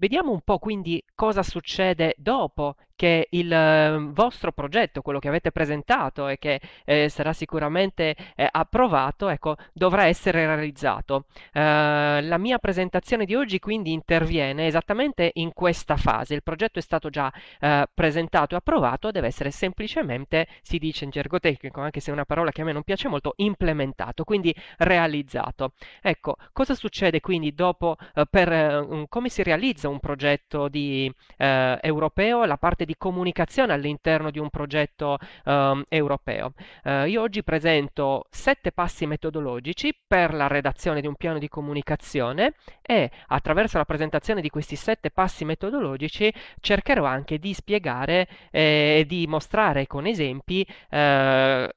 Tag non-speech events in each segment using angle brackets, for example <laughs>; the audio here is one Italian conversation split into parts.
Vediamo un po' quindi cosa succede dopo che il ehm, vostro progetto, quello che avete presentato e che eh, sarà sicuramente eh, approvato, ecco, dovrà essere realizzato. Eh, la mia presentazione di oggi quindi interviene esattamente in questa fase. Il progetto è stato già eh, presentato e approvato, deve essere semplicemente, si dice in gergo tecnico, anche se è una parola che a me non piace molto, implementato, quindi realizzato. Ecco, cosa succede quindi dopo eh, per eh, come si realizza un progetto di, europeo? La parte di comunicazione all'interno di un progetto um, europeo. Uh, io oggi presento sette passi metodologici per la redazione di un piano di comunicazione e attraverso la presentazione di questi sette passi metodologici cercherò anche di spiegare eh, e di mostrare con esempi eh,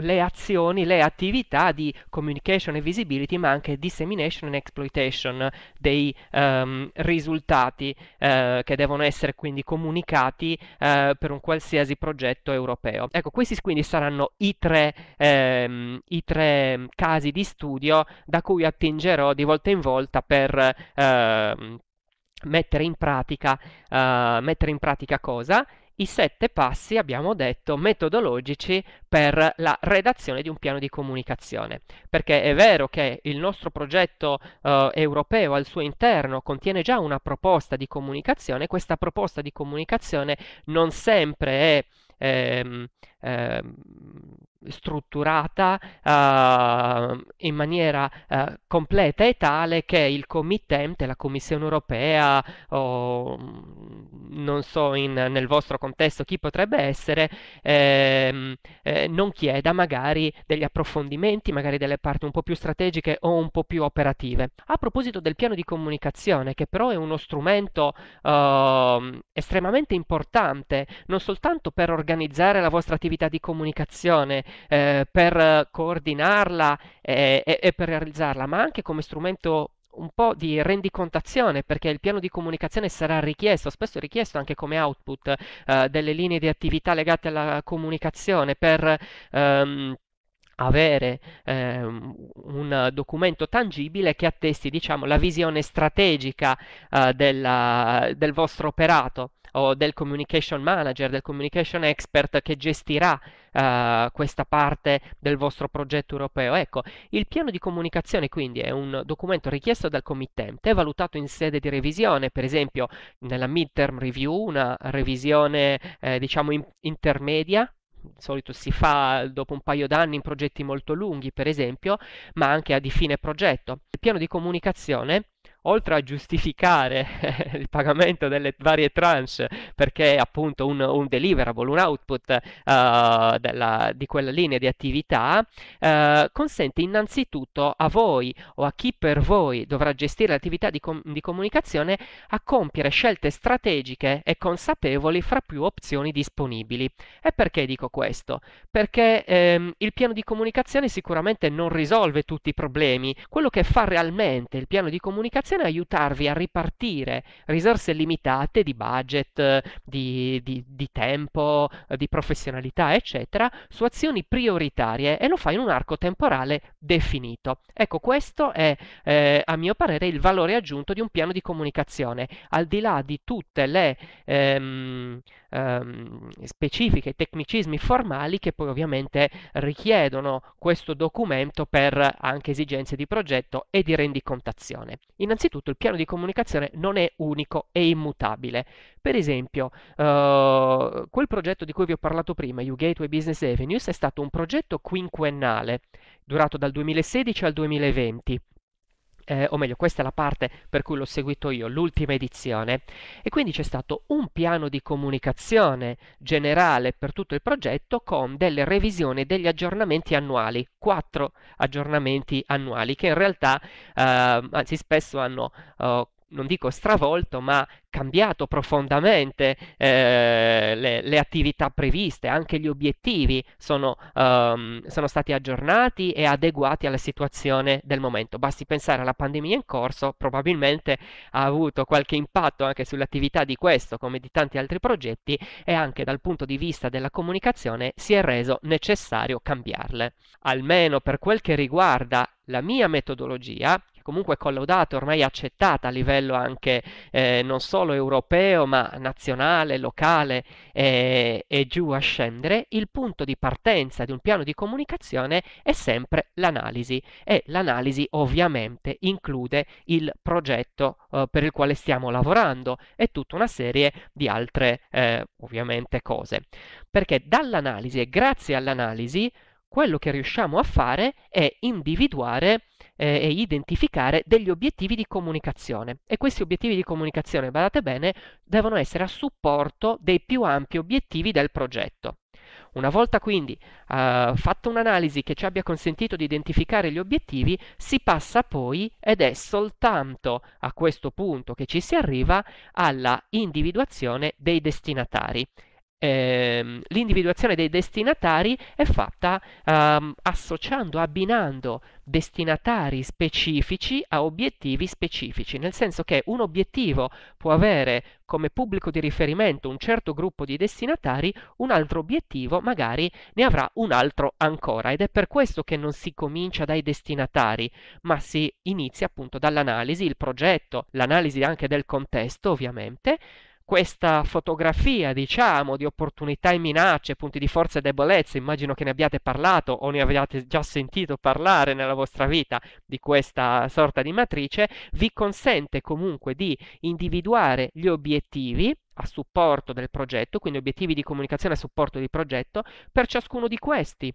le azioni, le attività di communication e visibility, ma anche dissemination and exploitation dei um, risultati uh, che devono essere quindi comunicati uh, per un qualsiasi progetto europeo. Ecco, questi quindi saranno i tre, ehm, i tre casi di studio da cui attingerò di volta in volta per, ehm, mettere, in pratica, uh, mettere in pratica cosa i sette passi, abbiamo detto, metodologici per la redazione di un piano di comunicazione. Perché è vero che il nostro progetto eh, europeo al suo interno contiene già una proposta di comunicazione, questa proposta di comunicazione non sempre è... Ehm, ehm, strutturata uh, in maniera uh, completa e tale che il committente, la Commissione europea o mm, non so in, nel vostro contesto chi potrebbe essere, ehm, eh, non chieda magari degli approfondimenti, magari delle parti un po' più strategiche o un po' più operative. A proposito del piano di comunicazione, che però è uno strumento uh, estremamente importante, non soltanto per organizzare la vostra attività di comunicazione, eh, per coordinarla eh, e, e per realizzarla, ma anche come strumento un po' di rendicontazione perché il piano di comunicazione sarà richiesto, spesso richiesto anche come output eh, delle linee di attività legate alla comunicazione per ehm, avere ehm, un documento tangibile che attesti diciamo, la visione strategica eh, della, del vostro operato o del communication manager, del communication expert che gestirà uh, questa parte del vostro progetto europeo. Ecco, il piano di comunicazione quindi è un documento richiesto dal committente, valutato in sede di revisione, per esempio nella midterm review, una revisione eh, diciamo in- intermedia di solito si fa dopo un paio d'anni in progetti molto lunghi, per esempio, ma anche a di fine progetto. Il piano di comunicazione oltre a giustificare <laughs> il pagamento delle varie tranche perché appunto un, un deliverable, un output uh, della, di quella linea di attività, uh, consente innanzitutto a voi o a chi per voi dovrà gestire l'attività di, com- di comunicazione a compiere scelte strategiche e consapevoli fra più opzioni disponibili. E perché dico questo? Perché ehm, il piano di comunicazione sicuramente non risolve tutti i problemi, quello che fa realmente il piano di comunicazione comunicazione aiutarvi a ripartire risorse limitate di budget, di, di, di tempo, di professionalità, eccetera, su azioni prioritarie e lo fa in un arco temporale definito. Ecco, questo è eh, a mio parere il valore aggiunto di un piano di comunicazione, al di là di tutte le ehm, ehm, specifiche tecnicismi formali che poi ovviamente richiedono questo documento per anche esigenze di progetto e di rendicontazione. Innanzitutto il piano di comunicazione non è unico, è immutabile. Per esempio, eh, quel progetto di cui vi ho parlato prima, You Gateway Business Avenues, è stato un progetto quinquennale, durato dal 2016 al 2020 eh, o meglio questa è la parte per cui l'ho seguito io, l'ultima edizione, e quindi c'è stato un piano di comunicazione generale per tutto il progetto con delle revisioni e degli aggiornamenti annuali, quattro aggiornamenti annuali che in realtà eh, anzi spesso hanno eh, non dico stravolto, ma cambiato profondamente eh, le, le, attività previste, anche gli obiettivi sono, um, sono, stati aggiornati e adeguati alla situazione del momento. Basti pensare alla pandemia in corso, probabilmente ha avuto qualche impatto anche sull'attività di questo, come di tanti altri progetti, e anche dal punto di vista della comunicazione si è reso necessario cambiarle. Almeno per quel che riguarda la mia metodologia, comunque collaudata, ormai accettata a livello anche eh, non solo europeo ma nazionale, locale eh, e giù a scendere, il punto di partenza di un piano di comunicazione è sempre l'analisi e l'analisi ovviamente include il progetto eh, per il quale stiamo lavorando e tutta una serie di altre eh, ovviamente cose. Perché dall'analisi e grazie all'analisi quello che riusciamo a fare è individuare eh, e identificare degli obiettivi di comunicazione e questi obiettivi di comunicazione, badate bene, devono essere a supporto dei più ampi obiettivi del progetto. Una volta quindi eh, fatta un'analisi che ci abbia consentito di identificare gli obiettivi, si passa poi, ed è soltanto a questo punto che ci si arriva, alla individuazione dei destinatari ehm, l'individuazione dei destinatari è fatta ehm, associando, abbinando destinatari specifici a obiettivi specifici, nel senso che un obiettivo può avere come pubblico di riferimento un certo gruppo di destinatari, un altro obiettivo magari ne avrà un altro ancora ed è per questo che non si comincia dai destinatari, ma si inizia appunto dall'analisi, il progetto, l'analisi anche del contesto ovviamente, questa fotografia, diciamo, di opportunità e minacce, punti di forza e debolezza, immagino che ne abbiate parlato o ne abbiate già sentito parlare nella vostra vita di questa sorta di matrice, vi consente comunque di individuare gli obiettivi a supporto del progetto, quindi obiettivi di comunicazione a supporto di progetto, per ciascuno di questi.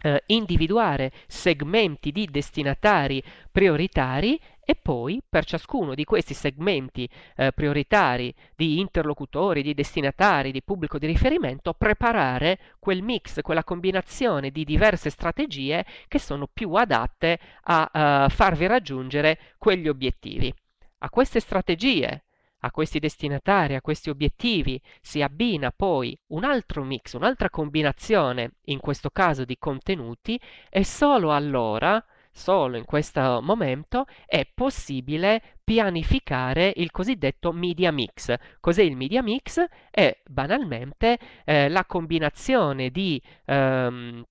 Eh, individuare segmenti di destinatari prioritari e poi per ciascuno di questi segmenti eh, prioritari di interlocutori, di destinatari, di pubblico di riferimento, preparare quel mix, quella combinazione di diverse strategie che sono più adatte a eh, farvi raggiungere quegli obiettivi. A queste strategie, a questi destinatari, a questi obiettivi si abbina poi un altro mix, un'altra combinazione, in questo caso di contenuti, e solo allora solo in questo momento è possibile pianificare il cosiddetto media mix. Cos'è il media mix? È banalmente eh, la combinazione di ehm,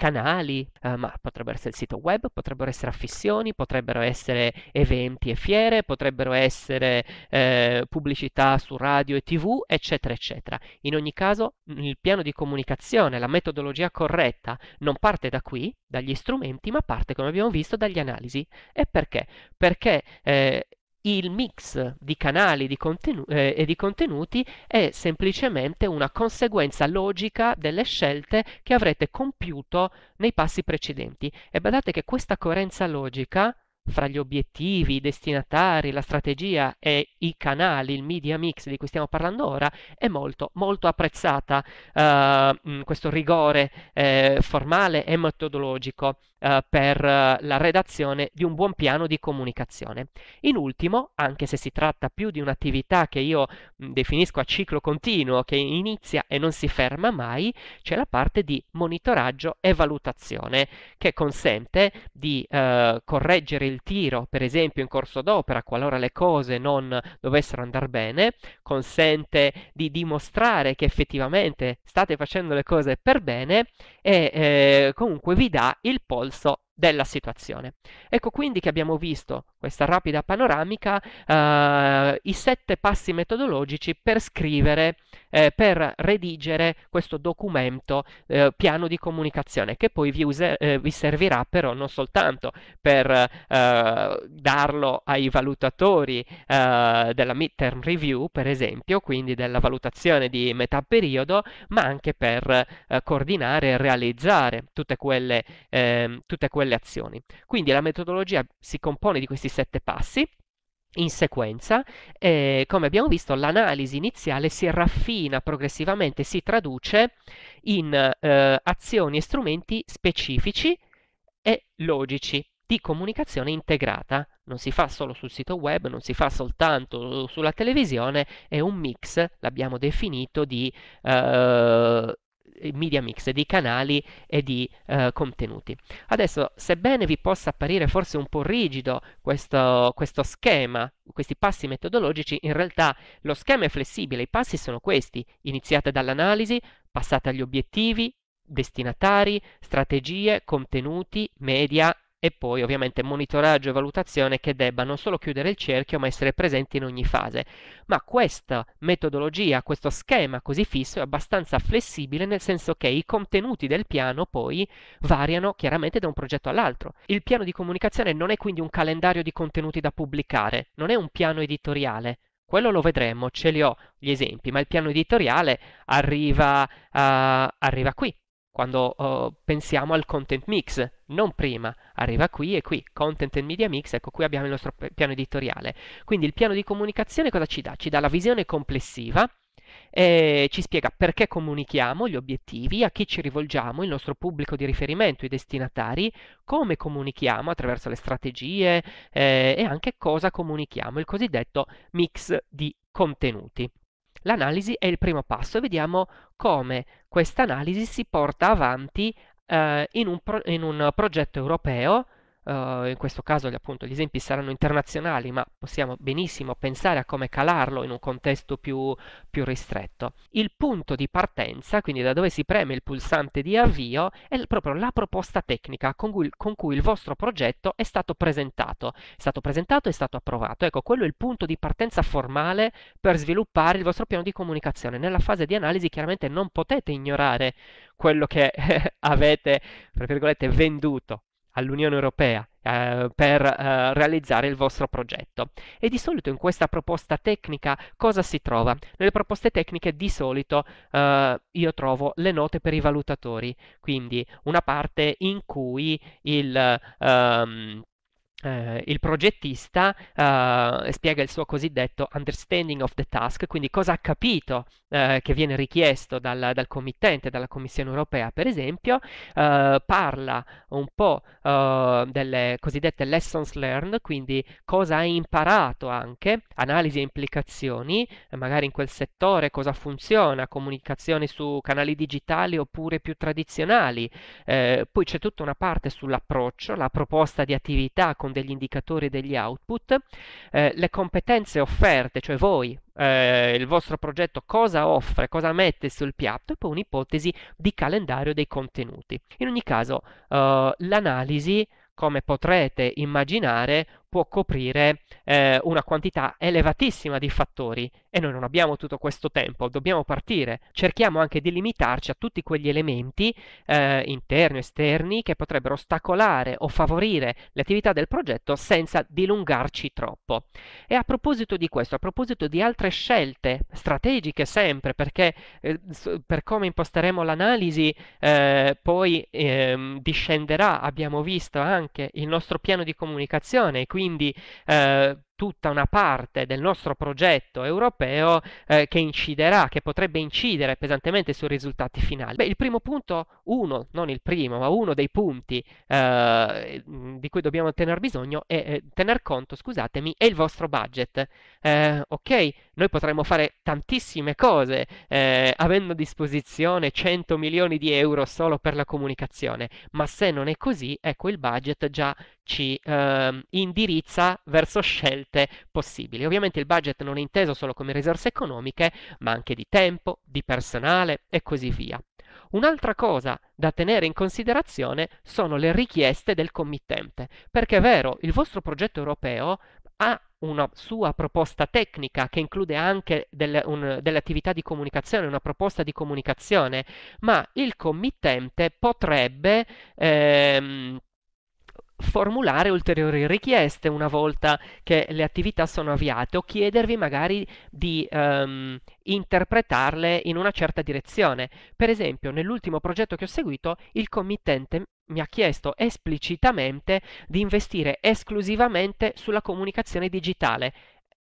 canali, eh, ma potrebbero essere il sito web, potrebbero essere affissioni, potrebbero essere eventi e fiere, potrebbero essere eh, pubblicità su radio e tv, eccetera, eccetera. In ogni caso mm, il piano di comunicazione, la metodologia corretta non parte da qui, dagli strumenti, ma parte, come abbiamo visto, dagli analisi. E perché? Perché eh, il mix di canali di contenu- eh, e di contenuti è semplicemente una conseguenza logica delle scelte che avrete compiuto nei passi precedenti. E badate che questa coerenza logica fra gli obiettivi, i destinatari, la strategia e i canali, il media mix di cui stiamo parlando ora, è molto, molto apprezzata uh, questo rigore eh, formale e metodologico uh, per uh, la redazione di un buon piano di comunicazione. In ultimo, anche se si tratta più di un'attività che io mh, mm, definisco a ciclo continuo, che inizia e non si ferma mai, c'è la parte di monitoraggio e valutazione, che consente di correggere il tiro, per esempio in corso d'opera, qualora le cose non dovessero andare bene, consente di dimostrare che effettivamente state facendo le cose per bene e eh, comunque vi dà il polso della situazione. Ecco quindi che abbiamo visto questa rapida panoramica eh, i sette passi metodologici per scrivere, eh, per redigere questo documento eh, piano di comunicazione che poi vi, user, eh, vi servirà però non soltanto per eh, darlo ai valutatori eh, della midterm review per esempio, quindi della valutazione di metà periodo, ma anche per coordinare e realizzare tutte quelle, ehm, tutte quelle azioni. Quindi la metodologia si compone di questi sette passi in sequenza, eh, come abbiamo visto l'analisi iniziale si raffina progressivamente, si traduce in eh, azioni e strumenti specifici e logici di comunicazione integrata. Non si fa solo sul sito web, non si fa soltanto sulla televisione, è un mix, l'abbiamo definito, di eh, eh, media mix, di canali e di eh, contenuti. Adesso, sebbene vi possa apparire forse un po' rigido questo, questo schema, questi passi metodologici, in realtà lo schema è flessibile, i passi sono questi, iniziate dall'analisi, passate agli obiettivi, destinatari, strategie, contenuti, media e poi ovviamente monitoraggio e valutazione che debba non solo chiudere il cerchio ma essere presenti in ogni fase. Ma questa metodologia, questo schema così fisso è abbastanza flessibile nel senso che i contenuti del piano poi variano chiaramente da un progetto all'altro. Il piano di comunicazione non è quindi un calendario di contenuti da pubblicare, non è un piano editoriale, quello lo vedremo, ce li ho gli esempi, ma il piano editoriale arriva, uh, arriva qui quando uh, pensiamo al content mix, non prima, arriva qui e qui, content and media mix, ecco qui abbiamo il nostro piano editoriale. Quindi il piano di comunicazione cosa ci dà? Ci dà la visione complessiva, eh, ci spiega perché comunichiamo, gli obiettivi, a chi ci rivolgiamo, il nostro pubblico di riferimento, i destinatari, come comunichiamo attraverso le strategie eh, e anche cosa comunichiamo, il cosiddetto mix di contenuti. L'analisi è il primo passo vediamo come questa analisi si porta avanti eh, in, un pro- in un progetto europeo Uh, in questo caso appunto, gli esempi saranno internazionali, ma possiamo benissimo pensare a come calarlo in un contesto più, più, ristretto. Il punto di partenza, quindi da dove si preme il pulsante di avvio, è proprio la proposta tecnica con cui, con cui il vostro progetto è stato presentato. È stato presentato e è stato approvato. Ecco, quello è il punto di partenza formale per sviluppare il vostro piano di comunicazione. Nella fase di analisi chiaramente non potete ignorare quello che <laughs> avete, tra virgolette, venduto all'Unione Europea eh, per eh, realizzare il vostro progetto. E di solito in questa proposta tecnica cosa si trova? Nelle proposte tecniche di solito eh, io trovo le note per i valutatori, quindi una parte in cui il... Ehm, eh, il progettista eh, spiega il suo cosiddetto understanding of the task, quindi cosa ha capito eh, che viene richiesto dal, dal, committente, dalla Commissione europea per esempio, eh, parla un po' eh, delle cosiddette lessons learned, quindi cosa ha imparato anche, analisi e implicazioni, eh, magari in quel settore cosa funziona, comunicazione su canali digitali oppure più tradizionali, poi c'è tutta una parte sull'approccio, la proposta di attività, con degli indicatori e degli output, eh, le competenze offerte, cioè voi, eh, il vostro progetto cosa offre, cosa mette sul piatto e poi un'ipotesi di calendario dei contenuti. In ogni caso, eh, l'analisi, come potrete immaginare, può coprire eh, una quantità elevatissima di fattori e noi non abbiamo tutto questo tempo, dobbiamo partire. Cerchiamo anche di limitarci a tutti quegli elementi eh, interni o esterni che potrebbero ostacolare o favorire le attività del progetto senza dilungarci troppo. E a proposito di questo, a proposito di altre scelte strategiche sempre, perché eh, per come imposteremo l'analisi eh, poi ehm, discenderà, abbiamo visto anche il nostro piano di comunicazione, quindi quindi eh, tutta una parte del nostro progetto europeo eh, che inciderà, che potrebbe incidere pesantemente sui risultati finali. Beh, il primo punto, uno, non il primo, ma uno dei punti eh, di cui dobbiamo tener bisogno è eh, tener conto, scusatemi, è il vostro budget. Eh, ok, noi potremmo fare tantissime cose eh, avendo a disposizione 100 milioni di euro solo per la comunicazione, ma se non è così, ecco il budget già ci eh, indirizza verso scelte possibili. Ovviamente il budget non è inteso solo come risorse economiche, ma anche di tempo, di personale e così via. Un'altra cosa da tenere in considerazione sono le richieste del committente, perché è vero, il vostro progetto europeo ha una sua proposta tecnica che include anche delle, un, delle, attività di comunicazione, una proposta di comunicazione, ma il committente potrebbe ehm, formulare ulteriori richieste una volta che le attività sono avviate o chiedervi magari di um, interpretarle in una certa direzione. Per esempio, nell'ultimo progetto che ho seguito, il committente mi ha chiesto esplicitamente di investire esclusivamente sulla comunicazione digitale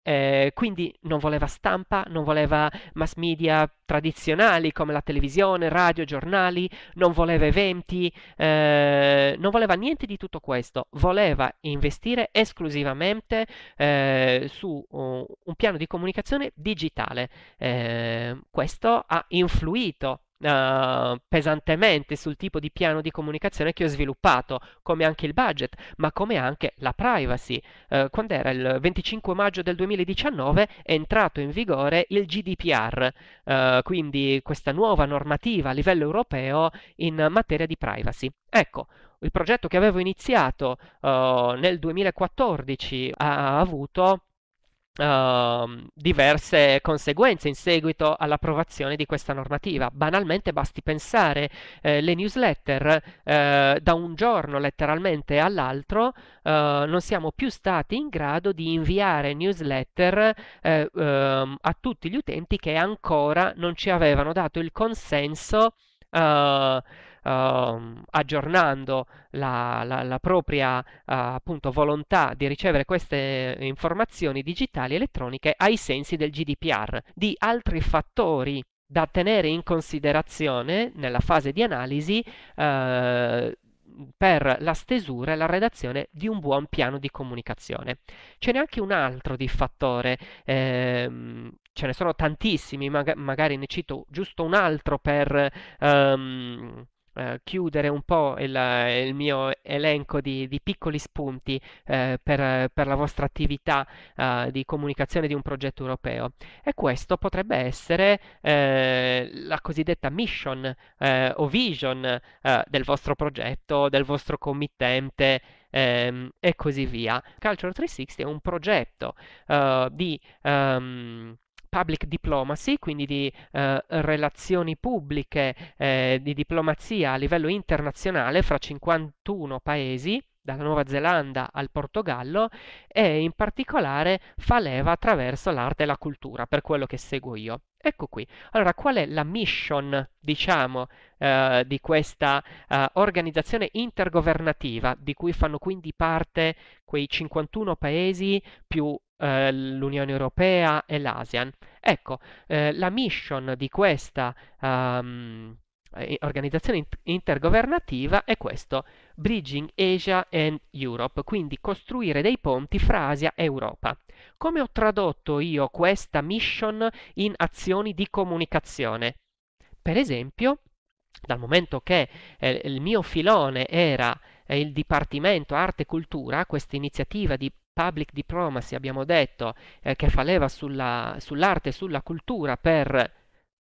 eh, quindi non voleva stampa, non voleva mass media tradizionali come la televisione, radio, giornali, non voleva eventi, eh, non voleva niente di tutto questo, voleva investire esclusivamente eh, su un piano di comunicazione digitale. Eh, questo ha influito eh, pesantemente sul tipo di piano di comunicazione che ho sviluppato, come anche il budget, ma come anche la privacy. Uh, quando era il 25 maggio del 2019 è entrato in vigore il GDPR, uh, eh, quindi questa nuova normativa a livello europeo in materia di privacy. Ecco, il progetto che avevo iniziato nel 2014 ha avuto Uh, diverse conseguenze in seguito all'approvazione di questa normativa. Banalmente basti pensare eh, le newsletter eh, da un giorno letteralmente all'altro eh, non siamo più stati in grado di inviare newsletter eh, ehm, a tutti gli utenti che ancora non ci avevano dato il consenso eh, uh, aggiornando la, la, la propria uh, appunto, volontà di ricevere queste informazioni digitali elettroniche ai sensi del GDPR, di altri fattori da tenere in considerazione nella fase di analisi uh, per la stesura e la redazione di un buon piano di comunicazione. Ce n'è anche un altro di fattore, ehm, ce ne sono tantissimi, maga- magari ne cito giusto un altro per, ehm, eh, chiudere un po' il, il mio elenco di, di piccoli spunti eh, per, per, la vostra attività eh, di comunicazione di un progetto europeo. E questo potrebbe essere eh, la cosiddetta mission eh, o vision del vostro progetto, del vostro committente ehm, e così via. Culture 360 è un progetto di... Um, public diplomacy, quindi di eh, relazioni pubbliche, eh, di diplomazia a livello internazionale fra 51 paesi, dalla Nuova Zelanda al Portogallo, e in particolare fa leva attraverso l'arte e la cultura, per quello che seguo io. Ecco qui. Allora, qual è la mission, diciamo, eh, di questa eh, organizzazione intergovernativa di cui fanno quindi parte quei 51 paesi più eh, l'Unione Europea e l'ASEAN? Ecco, eh, la mission di questa um, eh, organizzazione intergovernativa è questo, Bridging Asia and Europe, quindi costruire dei ponti fra Asia e Europa. Come ho tradotto io questa mission in azioni di comunicazione? Per esempio, dal momento che eh, il mio filone era eh, il Dipartimento Arte e Cultura, questa iniziativa di Public Diplomacy, abbiamo detto, eh, che fa leva sulla, sull'arte e sulla cultura per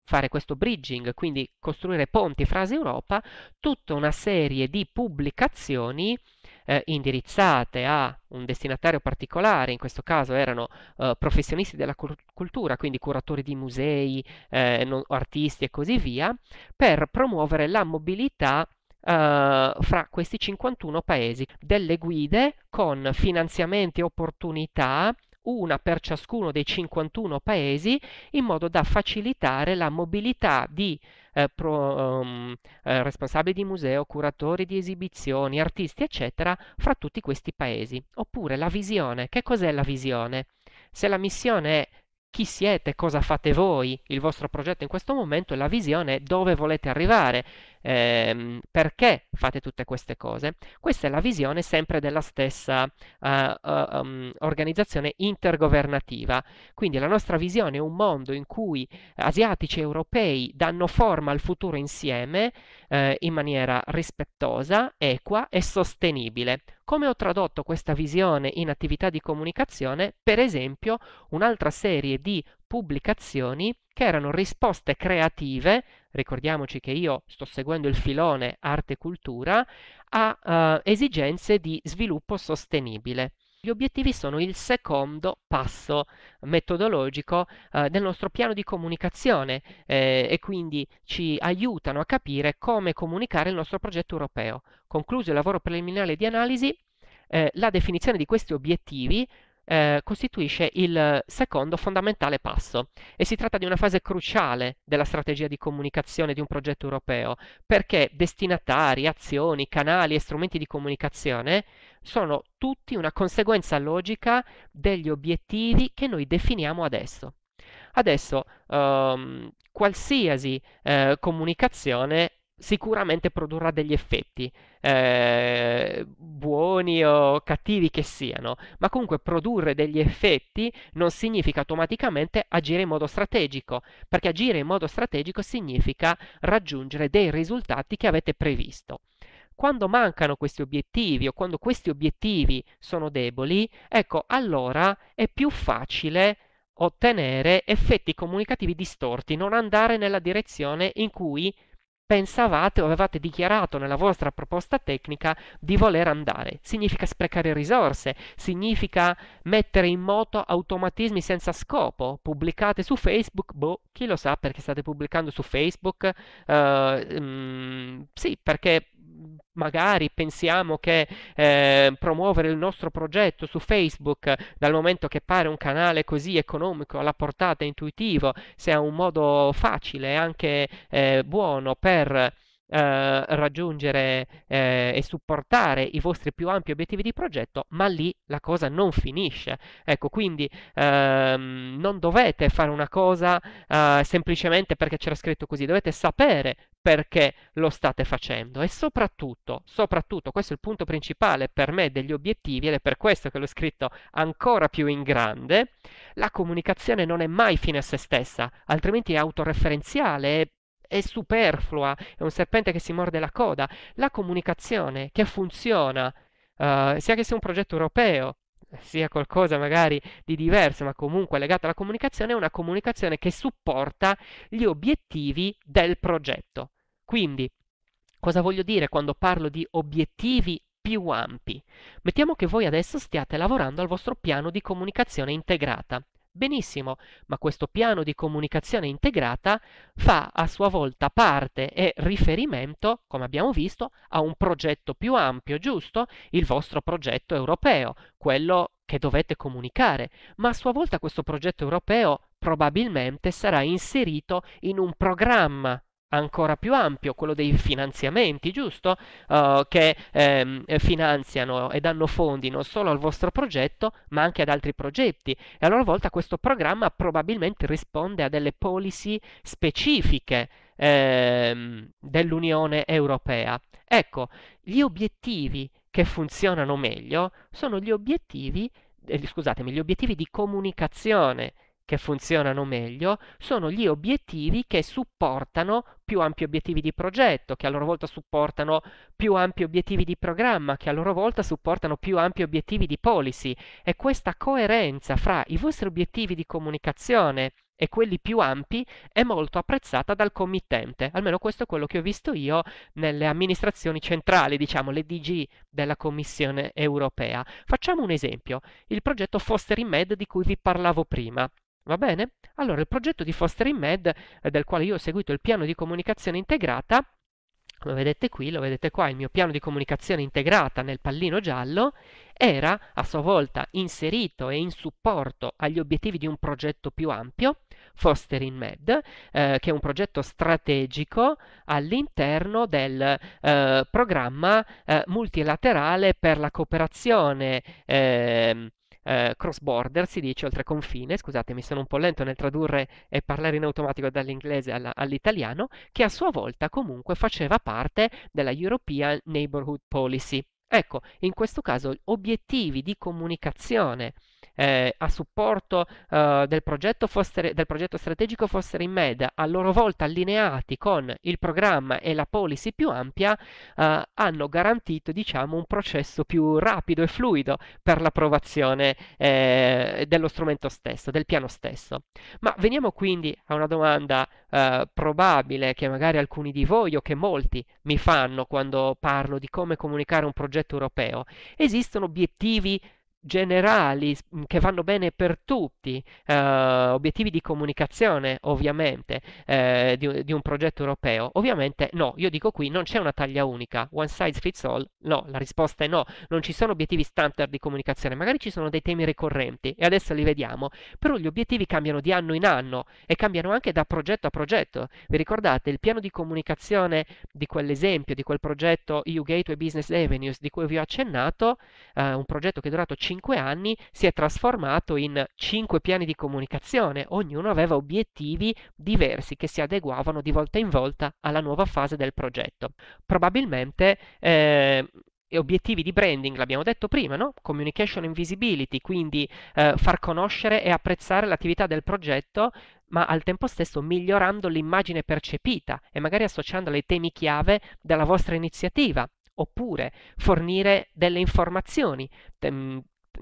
fare questo bridging, quindi costruire ponti fra Asia Europa, tutta una serie di pubblicazioni eh, indirizzate a un destinatario particolare, in questo caso erano eh, professionisti della cultura, quindi curatori di musei, eh, non, artisti e così via, per promuovere la mobilità Uh, fra questi 51 paesi, delle guide con finanziamenti e opportunità una per ciascuno dei 51 paesi, in modo da facilitare la mobilità di eh, pro, um, eh, responsabili di museo, curatori di esibizioni, artisti, eccetera, fra tutti questi paesi. Oppure la visione. Che cos'è la visione? Se la missione è chi siete, cosa fate voi, il vostro progetto in questo momento, la visione è dove volete arrivare, ehm, perché fate tutte queste cose, questa è la visione sempre della stessa uh, uh, um, organizzazione intergovernativa. Quindi la nostra visione è un mondo in cui asiatici e europei danno forma al futuro insieme eh, in maniera rispettosa, equa e sostenibile. Come ho tradotto questa visione in attività di comunicazione? Per esempio, un'altra serie di pubblicazioni che erano risposte creative, ricordiamoci che io sto seguendo il filone arte e cultura, a eh, esigenze di sviluppo sostenibile. Gli obiettivi sono il secondo passo metodologico eh, del nostro piano di comunicazione eh, e quindi ci aiutano a capire come comunicare il nostro progetto europeo. Concluso il lavoro preliminare di analisi, eh, la definizione di questi obiettivi eh, costituisce il secondo fondamentale passo e si tratta di una fase cruciale della strategia di comunicazione di un progetto europeo perché destinatari, azioni, canali e strumenti di comunicazione sono tutti una conseguenza logica degli obiettivi che noi definiamo adesso. Adesso ehm, qualsiasi eh, comunicazione sicuramente produrrà degli effetti, eh, buoni o cattivi che siano, ma comunque produrre degli effetti non significa automaticamente agire in modo strategico, perché agire in modo strategico significa raggiungere dei risultati che avete previsto. Quando mancano questi obiettivi o quando questi obiettivi sono deboli, ecco allora è più facile ottenere effetti comunicativi distorti, non andare nella direzione in cui pensavate o avevate dichiarato nella vostra proposta tecnica di voler andare. Significa sprecare risorse, significa mettere in moto automatismi senza scopo. Pubblicate su Facebook, boh, chi lo sa perché state pubblicando su Facebook? Uh, mm, sì, perché magari pensiamo che eh, promuovere il nostro progetto su Facebook, dal momento che pare un canale così economico, alla portata intuitivo, sia un modo facile e anche eh, buono per eh, raggiungere eh, e supportare i vostri più ampi obiettivi di progetto, ma lì la cosa non finisce. Ecco, quindi ehm, non dovete fare una cosa eh, semplicemente perché c'era scritto così, dovete sapere perché lo state facendo e soprattutto, soprattutto, questo è il punto principale per me degli obiettivi ed è per questo che l'ho scritto ancora più in grande, la comunicazione non è mai fine a se stessa, altrimenti è autoreferenziale, è è superflua, è un serpente che si morde la coda. La comunicazione che funziona, eh, sia che sia un progetto europeo, sia qualcosa magari di diverso, ma comunque legato alla comunicazione, è una comunicazione che supporta gli obiettivi del progetto. Quindi, cosa voglio dire quando parlo di obiettivi più ampi? Mettiamo che voi adesso stiate lavorando al vostro piano di comunicazione integrata. Benissimo, ma questo piano di comunicazione integrata fa a sua volta parte e riferimento, come abbiamo visto, a un progetto più ampio, giusto? Il vostro progetto europeo, quello che dovete comunicare, ma a sua volta questo progetto europeo probabilmente sarà inserito in un programma ancora più ampio, quello dei finanziamenti, giusto? Uh, che ehm, finanziano e danno fondi non solo al vostro progetto, ma anche ad altri progetti. E a loro volta questo programma probabilmente risponde a delle policy specifiche ehm, dell'Unione Europea. Ecco, gli obiettivi che funzionano meglio sono gli obiettivi, eh, scusatemi, gli obiettivi di comunicazione che funzionano meglio sono gli obiettivi che supportano più ampi obiettivi di progetto, che a loro volta supportano più ampi obiettivi di programma, che a loro volta supportano più ampi obiettivi di policy. E questa coerenza fra i vostri obiettivi di comunicazione e quelli più ampi è molto apprezzata dal committente. Almeno questo è quello che ho visto io nelle amministrazioni centrali, diciamo le DG della Commissione europea. Facciamo un esempio, il progetto Foster in Med di cui vi parlavo prima. Va bene? Allora il progetto di Fostering Med, eh, del quale io ho seguito il piano di comunicazione integrata, lo vedete qui, lo vedete qua, il mio piano di comunicazione integrata nel pallino giallo, era a sua volta inserito e in supporto agli obiettivi di un progetto più ampio, Fostering Med, eh, che è un progetto strategico all'interno del eh, programma eh, multilaterale per la cooperazione ehm, eh, cross border, si dice oltre confine, scusate mi sono un po' lento nel tradurre e parlare in automatico dall'inglese alla, all'italiano, che a sua volta comunque faceva parte della European Neighborhood Policy. Ecco, in questo caso obiettivi di comunicazione eh, a supporto eh, del, progetto fossero, del, progetto strategico fossero in MED a loro volta allineati con il programma e la policy più ampia, eh, hanno garantito diciamo, un processo più rapido e fluido per l'approvazione eh, dello strumento stesso, del piano stesso. Ma veniamo quindi a una domanda eh, probabile che magari alcuni di voi o che molti mi fanno quando parlo di come comunicare un progetto europeo. Esistono obiettivi generali mhmm, che vanno bene per tutti, eh, obiettivi di comunicazione ovviamente eh, di, di, un progetto europeo? Ovviamente no, io dico qui non c'è una taglia unica, one size fits all, no, la risposta è no, non ci sono obiettivi standard di comunicazione, magari ci sono dei temi ricorrenti e adesso li vediamo, però gli obiettivi cambiano di anno in anno e cambiano anche da progetto a progetto. Vi ricordate il piano di comunicazione di quell'esempio, di quel progetto EU Gateway Business Avenues di cui vi ho accennato, eh, un progetto che è durato 5 5 anni si è trasformato in 5 piani di comunicazione, ognuno aveva obiettivi diversi che si adeguavano di volta in volta alla nuova fase del progetto. Probabilmente eh, obiettivi di branding, l'abbiamo detto prima, no? Communication and visibility, quindi eh, far conoscere e apprezzare l'attività del progetto, ma al tempo stesso migliorando l'immagine percepita e magari associandola ai temi chiave della vostra iniziativa, oppure fornire delle informazioni,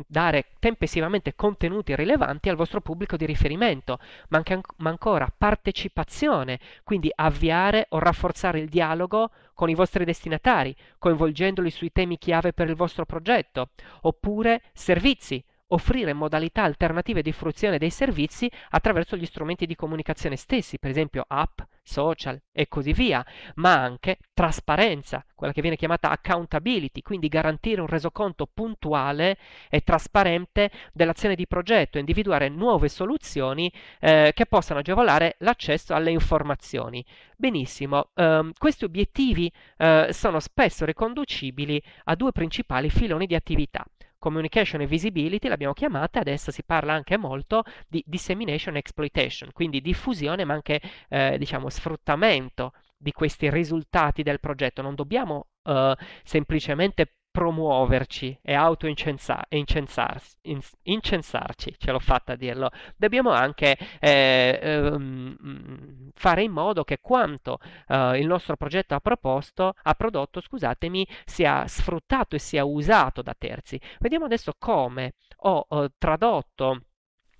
dare tempestivamente contenuti rilevanti al vostro pubblico di riferimento, ma, anche, ma ancora partecipazione, quindi avviare o rafforzare il dialogo con i vostri destinatari, coinvolgendoli sui temi chiave per il vostro progetto, oppure servizi, offrire modalità alternative di fruizione dei servizi attraverso gli strumenti di comunicazione stessi, per esempio app, social e così via, ma anche trasparenza, quella che viene chiamata accountability, quindi garantire un resoconto puntuale e trasparente dell'azione di progetto, individuare nuove soluzioni eh, che possano agevolare l'accesso alle informazioni. Benissimo, um, questi obiettivi uh, sono spesso riconducibili a due principali filoni di attività communication e visibility l'abbiamo chiamata, adesso si parla anche molto di dissemination exploitation, quindi diffusione ma anche eh, diciamo sfruttamento di questi risultati del progetto. Non dobbiamo eh, semplicemente promuoverci e autoincensarci, incensarci, incensarci, ce l'ho fatta a dirlo, dobbiamo anche eh, ehm, mm, fare in modo che quanto eh, il nostro progetto ha proposto, ha prodotto, scusatemi, sia sfruttato e sia usato da terzi. Vediamo adesso come ho eh, tradotto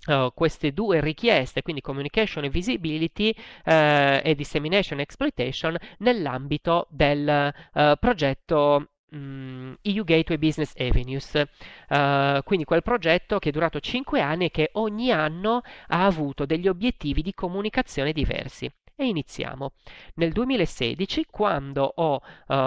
Uh, queste due richieste, quindi communication e visibility uh, e dissemination e exploitation, nell'ambito del uh, progetto um, mm, EU Gateway Business Avenues, uh, quindi quel progetto che è durato 5 anni e che ogni anno ha avuto degli obiettivi di comunicazione diversi. E iniziamo. Nel 2016, quando ho uh,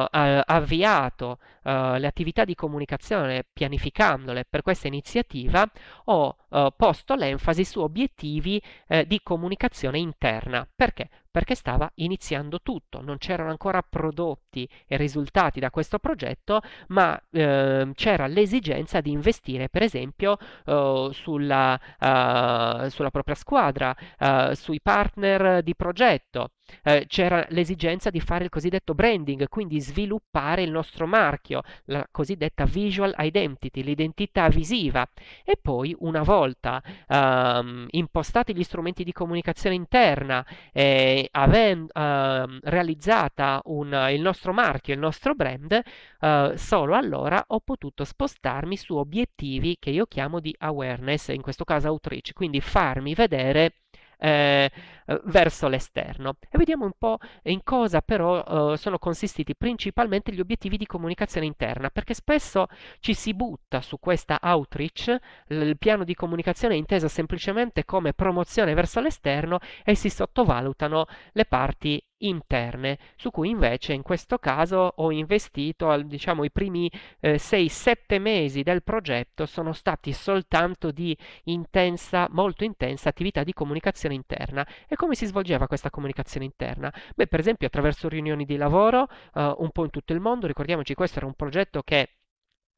avviato uh, le attività di comunicazione pianificandole per questa iniziativa, ho uh, posto l'enfasi su obiettivi di comunicazione interna. Perché? perché stava iniziando tutto, non c'erano ancora prodotti e risultati da questo progetto, ma eh, c'era l'esigenza di investire per esempio eh, sulla, eh, sulla, propria squadra, eh, sui partner di progetto, eh, c'era l'esigenza di fare il cosiddetto branding, quindi sviluppare il nostro marchio, la cosiddetta visual identity, l'identità visiva. E poi, una volta ehm, impostati gli strumenti di comunicazione interna, eh, avendo, eh, realizzata un, il nostro marchio, il nostro brand, eh, solo allora ho potuto spostarmi su obiettivi che io chiamo di awareness, in questo caso outreach, quindi farmi vedere eh, eh, verso l'esterno. E vediamo un po' in cosa però eh, sono consistiti principalmente gli obiettivi di comunicazione interna, perché spesso ci si butta su questa outreach, il piano di comunicazione è inteso semplicemente come promozione verso l'esterno e si sottovalutano le parti interne, su cui invece in questo caso ho investito, diciamo, i primi eh, 6-7 mesi del progetto sono stati soltanto di intensa, molto intensa attività di comunicazione interna e e come si svolgeva questa comunicazione interna? Beh, per esempio attraverso riunioni di lavoro uh, un po' in tutto il mondo, ricordiamoci questo era un progetto che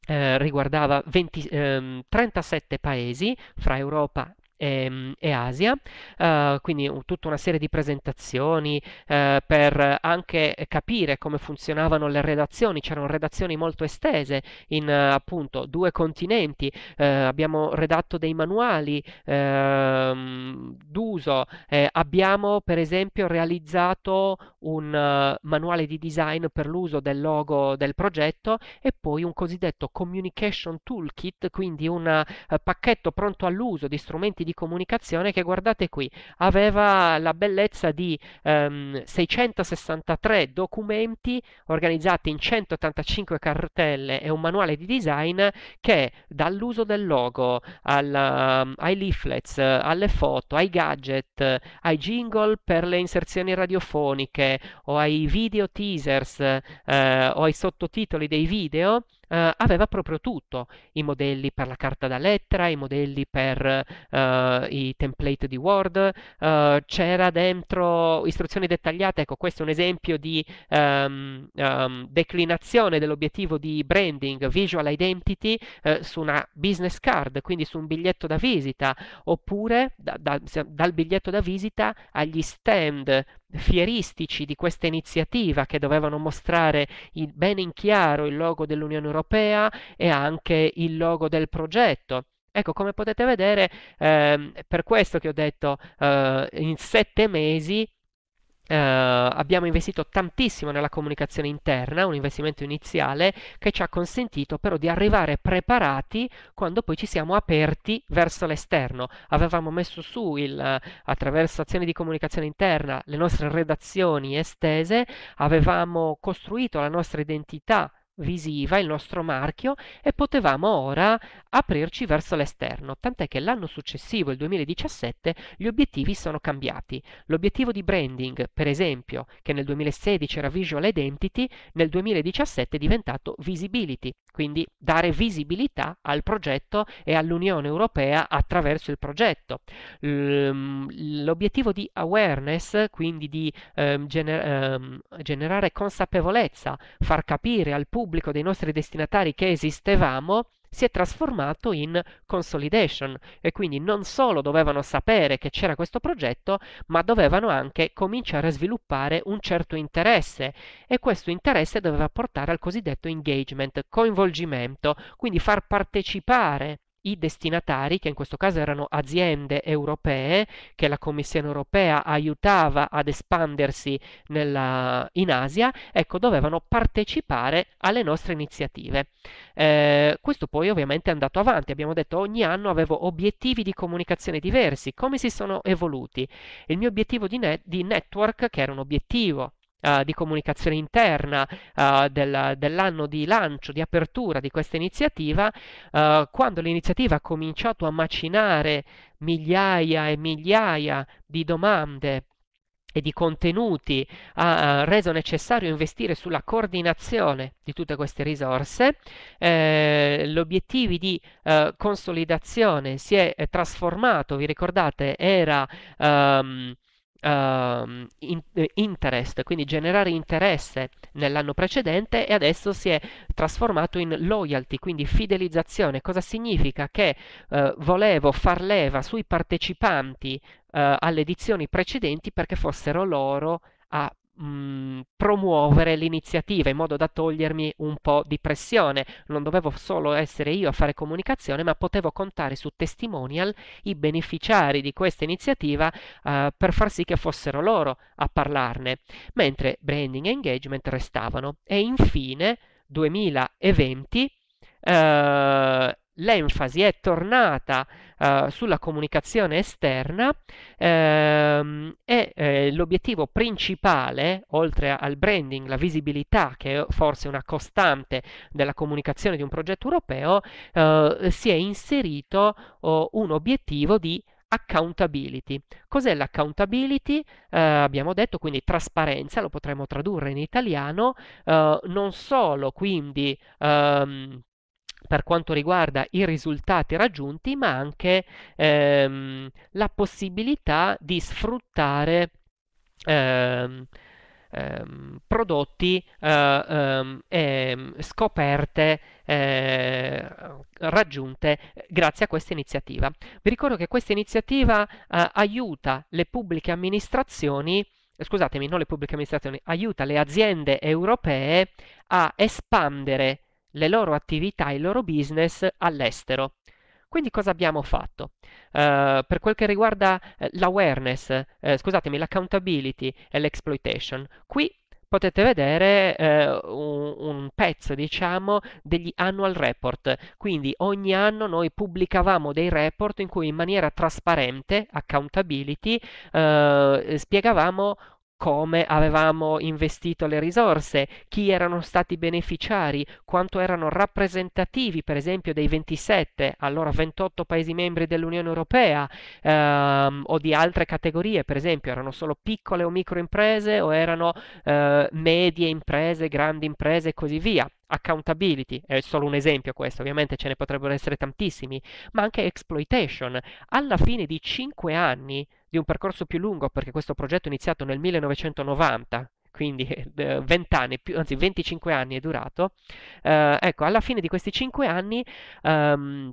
eh, riguardava 20, ehm, 37 paesi fra Europa e, ehm, e Asia, uh, quindi un, tutta una serie di presentazioni uh, per anche capire come funzionavano le redazioni, c'erano redazioni molto estese in uh, appunto due continenti, eh, abbiamo redatto dei manuali ehm, d'uso, abbiamo per esempio realizzato un manuale di design per l'uso del logo del progetto e poi un cosiddetto communication toolkit, quindi un pacchetto pronto all'uso di strumenti di comunicazione che guardate qui, aveva la bellezza di ehm, 663 documenti organizzati in 185 cartelle e un manuale di design che dall'uso del logo al, ehm, ai leaflets, alle foto, ai gadget, ai jingle per le inserzioni radiofoniche o ai video teasers eh, o ai sottotitoli dei video, eh, aveva proprio tutto, i modelli per la carta da lettera, i modelli per eh, i template di Word, eh, c'era dentro istruzioni dettagliate, ecco questo è un esempio di um, um, declinazione dell'obiettivo di branding, visual identity eh, su una business card, quindi su un biglietto da visita, oppure da, da, dal biglietto da visita agli stand fieristici di questa iniziativa che dovevano mostrare il, bene in chiaro il logo dell'Unione Europea e anche il logo del progetto. Ecco, come potete vedere, ehm, per questo che ho detto, eh, in sette mesi eh, abbiamo investito tantissimo nella comunicazione interna, un investimento iniziale che ci ha consentito però di arrivare preparati quando poi ci siamo aperti verso l'esterno. Avevamo messo su il, attraverso azioni di comunicazione interna le nostre redazioni estese, avevamo costruito la nostra identità visiva, il nostro marchio e potevamo ora aprirci verso l'esterno, tant'è che l'anno successivo, il 2017, gli obiettivi sono cambiati. L'obiettivo di branding, per esempio, che nel 2016 era visual identity, nel 2017 è diventato visibility, quindi dare visibilità al progetto e all'Unione Europea attraverso il progetto. L'obiettivo di awareness, quindi di ehm, gener ehm, generare consapevolezza, far capire al pubblico pubblico dei nostri destinatari che esistevamo si è trasformato in consolidation e quindi non solo dovevano sapere che c'era questo progetto, ma dovevano anche cominciare a sviluppare un certo interesse e questo interesse doveva portare al cosiddetto engagement, coinvolgimento, quindi far partecipare i destinatari, che in questo caso erano aziende europee che la Commissione europea aiutava ad espandersi nella, in Asia, ecco, dovevano partecipare alle nostre iniziative. Eh, questo poi ovviamente è andato avanti, abbiamo detto ogni anno avevo obiettivi di comunicazione diversi, come si sono evoluti? Il mio obiettivo di, net, di network, che era un obiettivo uh, di comunicazione interna uh, del, dell'anno di lancio, di apertura di questa iniziativa, uh, quando l'iniziativa ha cominciato a macinare migliaia e migliaia di domande e di contenuti ha reso necessario investire sulla coordinazione di tutte queste risorse, eh, l'obiettivo di eh, consolidazione si è trasformato, vi ricordate, era ehm, uh, in, eh, interest, quindi generare interesse nell'anno precedente e adesso si è trasformato in loyalty, quindi fidelizzazione. Cosa significa? Che uh, volevo far leva sui partecipanti eh, alle edizioni precedenti perché fossero loro a mh, promuovere l'iniziativa in modo da togliermi un po' di pressione. Non dovevo solo essere io a fare comunicazione, ma potevo contare su testimonial i beneficiari di questa iniziativa eh, per far sì che fossero loro a parlarne, mentre branding e engagement restavano. E infine, 2020, eh, l'enfasi è tornata uh, sulla comunicazione esterna ehm, e eh, l'obiettivo principale, oltre al branding, la visibilità, che è forse una costante della comunicazione di un progetto europeo, eh, si è inserito oh, un obiettivo di accountability. Cos'è l'accountability? Eh, abbiamo detto quindi trasparenza, lo potremmo tradurre in italiano, eh, non solo quindi ehm, per quanto riguarda i risultati raggiunti, ma anche ehm, la possibilità di sfruttare ehm, ehm, prodotti eh, ehm, e ehm, scoperte eh, raggiunte grazie a questa iniziativa. Vi ricordo che questa iniziativa eh, aiuta le pubbliche amministrazioni scusatemi, non le pubbliche amministrazioni, aiuta le aziende europee a espandere le loro attività, il loro business all'estero. Quindi cosa abbiamo fatto? Uh, per quel che riguarda uh, l'awareness, uh, scusatemi, l'accountability e l'exploitation, qui potete vedere un, un, pezzo, diciamo, degli annual report. Quindi ogni anno noi pubblicavamo dei report in cui in maniera trasparente, accountability, spiegavamo come avevamo investito le risorse, chi erano stati beneficiari, quanto erano rappresentativi per esempio dei 27, allora 28 Paesi membri dell'Unione Europea ehm, o di altre categorie, per esempio erano solo piccole o micro imprese o erano eh, medie imprese, grandi imprese e così via accountability, è solo un esempio questo, ovviamente ce ne potrebbero essere tantissimi, ma anche exploitation. Alla fine di 5 anni di un percorso più lungo perché questo progetto è iniziato nel 1990 quindi 20 <laughs> anni, più, anzi 25 anni è durato, eh, ecco, alla fine di questi 5 anni ehm,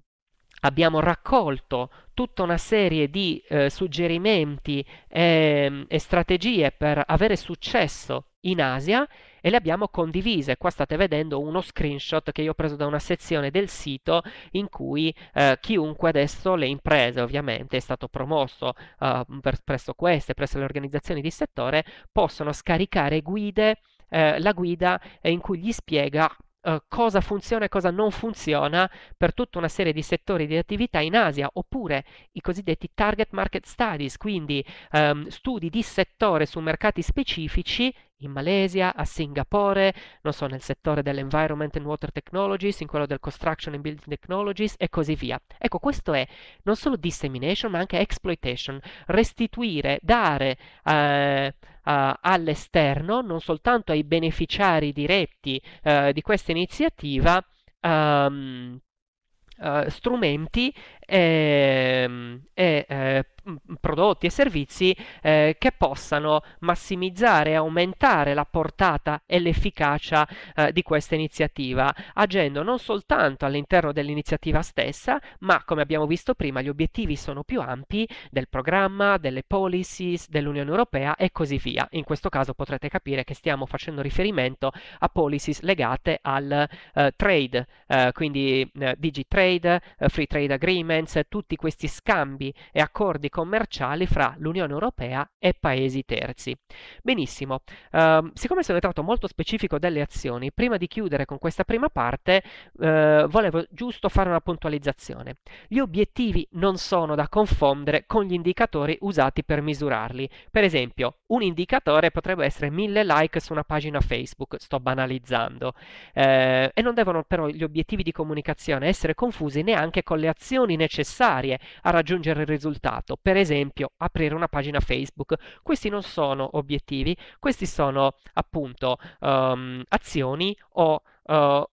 abbiamo raccolto tutta una serie di eh, suggerimenti e, ehm, e strategie per avere successo in Asia e le abbiamo condivise. Qua state vedendo uno screenshot che io ho preso da una sezione del sito in cui eh, chiunque adesso le imprese ovviamente è stato promosso eh, per, presso queste, presso le organizzazioni di settore, possono scaricare guide, eh, la guida in cui gli spiega eh, cosa funziona e cosa non funziona per tutta una serie di settori di attività in Asia, oppure i cosiddetti target market studies, quindi um, studi di settore su mercati specifici in Malesia, a Singapore, non so, nel settore dell'Environment and Water Technologies, in quello del Construction and Building Technologies e così via. Ecco, questo è non solo dissemination, ma anche exploitation, restituire, dare eh, Uh, all'esterno, non soltanto ai beneficiari diretti uh, di questa iniziativa, um, uh, strumenti ehm, e, e eh, prodotti e servizi eh, che possano massimizzare e aumentare la portata e l'efficacia eh, di questa iniziativa, agendo non soltanto all'interno dell'iniziativa stessa, ma come abbiamo visto prima gli obiettivi sono più ampi del programma, delle policies, dell'Unione Europea e così via. In questo caso potrete capire che stiamo facendo riferimento a policies legate al eh, trade, eh, quindi eh, Digitrade, eh, Free Trade Agreements, tutti questi scambi e accordi commerciali fra l'Unione Europea e paesi terzi. Benissimo, uh, siccome sono entrato molto specifico delle azioni, prima di chiudere con questa prima parte uh, volevo giusto fare una puntualizzazione. Gli obiettivi non sono da confondere con gli indicatori usati per misurarli. Per esempio, un indicatore potrebbe essere 1000 like su una pagina Facebook, sto banalizzando, eh, e non devono però gli obiettivi di comunicazione essere confusi neanche con le azioni necessarie a raggiungere il risultato per esempio aprire una pagina Facebook. Questi non sono obiettivi, questi sono appunto um, azioni o, uh, eh,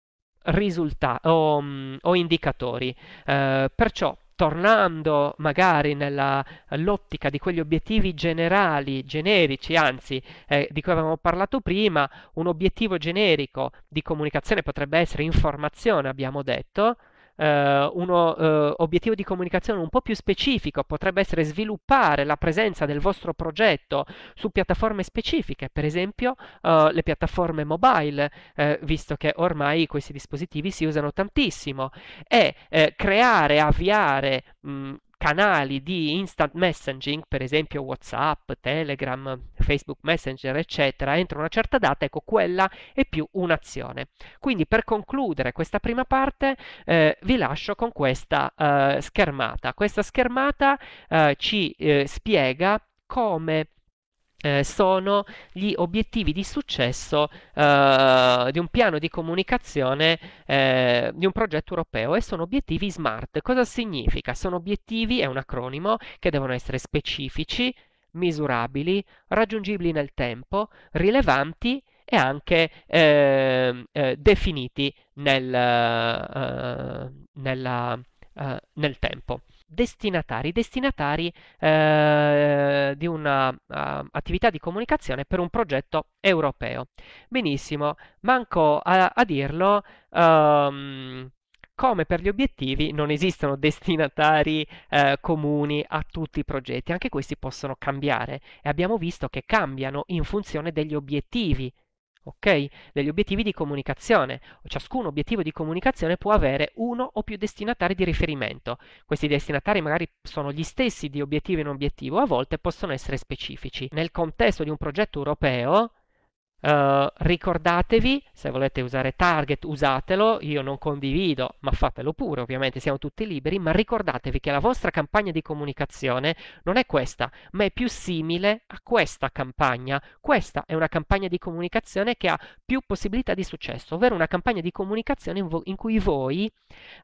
risultati o, um, o, indicatori. Uh, perciò tornando magari nell'ottica di quegli obiettivi generali, generici, anzi eh, di cui avevamo parlato prima, un obiettivo generico di comunicazione potrebbe essere informazione, abbiamo detto, eh, uno eh, obiettivo di comunicazione un po' più specifico potrebbe essere sviluppare la presenza del vostro progetto su piattaforme specifiche, per esempio eh, le piattaforme mobile, visto che ormai questi dispositivi si usano tantissimo, e creare, avviare mh, mm, canali di instant messaging, per esempio WhatsApp, Telegram, Facebook Messenger, eccetera, entro una certa data, ecco quella è più un'azione. Quindi per concludere questa prima parte eh, vi lascio con questa eh, schermata. Questa schermata eh, ci eh, spiega come eh, sono gli obiettivi di successo eh, di un piano di comunicazione eh, di un progetto europeo e sono obiettivi SMART. Cosa significa? Sono obiettivi, è un acronimo, che devono essere specifici, misurabili, raggiungibili nel tempo, rilevanti e anche ehm, eh, definiti nel, eh, nella, eh, nel tempo destinatari, destinatari eh, di un'attività ah, uh, di comunicazione per un progetto europeo. Benissimo, manco a, a dirlo, um, come per gli obiettivi non esistono destinatari eh, comuni a tutti i progetti, anche questi possono cambiare e abbiamo visto che cambiano in funzione degli obiettivi ok? Degli obiettivi di comunicazione. Ciascun obiettivo di comunicazione può avere uno o più destinatari di riferimento. Questi destinatari magari sono gli stessi di obiettivo in obiettivo, a volte possono essere specifici. Nel contesto di un progetto europeo, Uh, ricordatevi, se volete usare target, usatelo, io non condivido, ma fatelo pure, ovviamente siamo tutti liberi, ma ricordatevi che la vostra campagna di comunicazione non è questa, ma è più simile a questa campagna. Questa è una campagna di comunicazione che ha più possibilità di successo, ovvero una campagna di comunicazione in, vo- in cui voi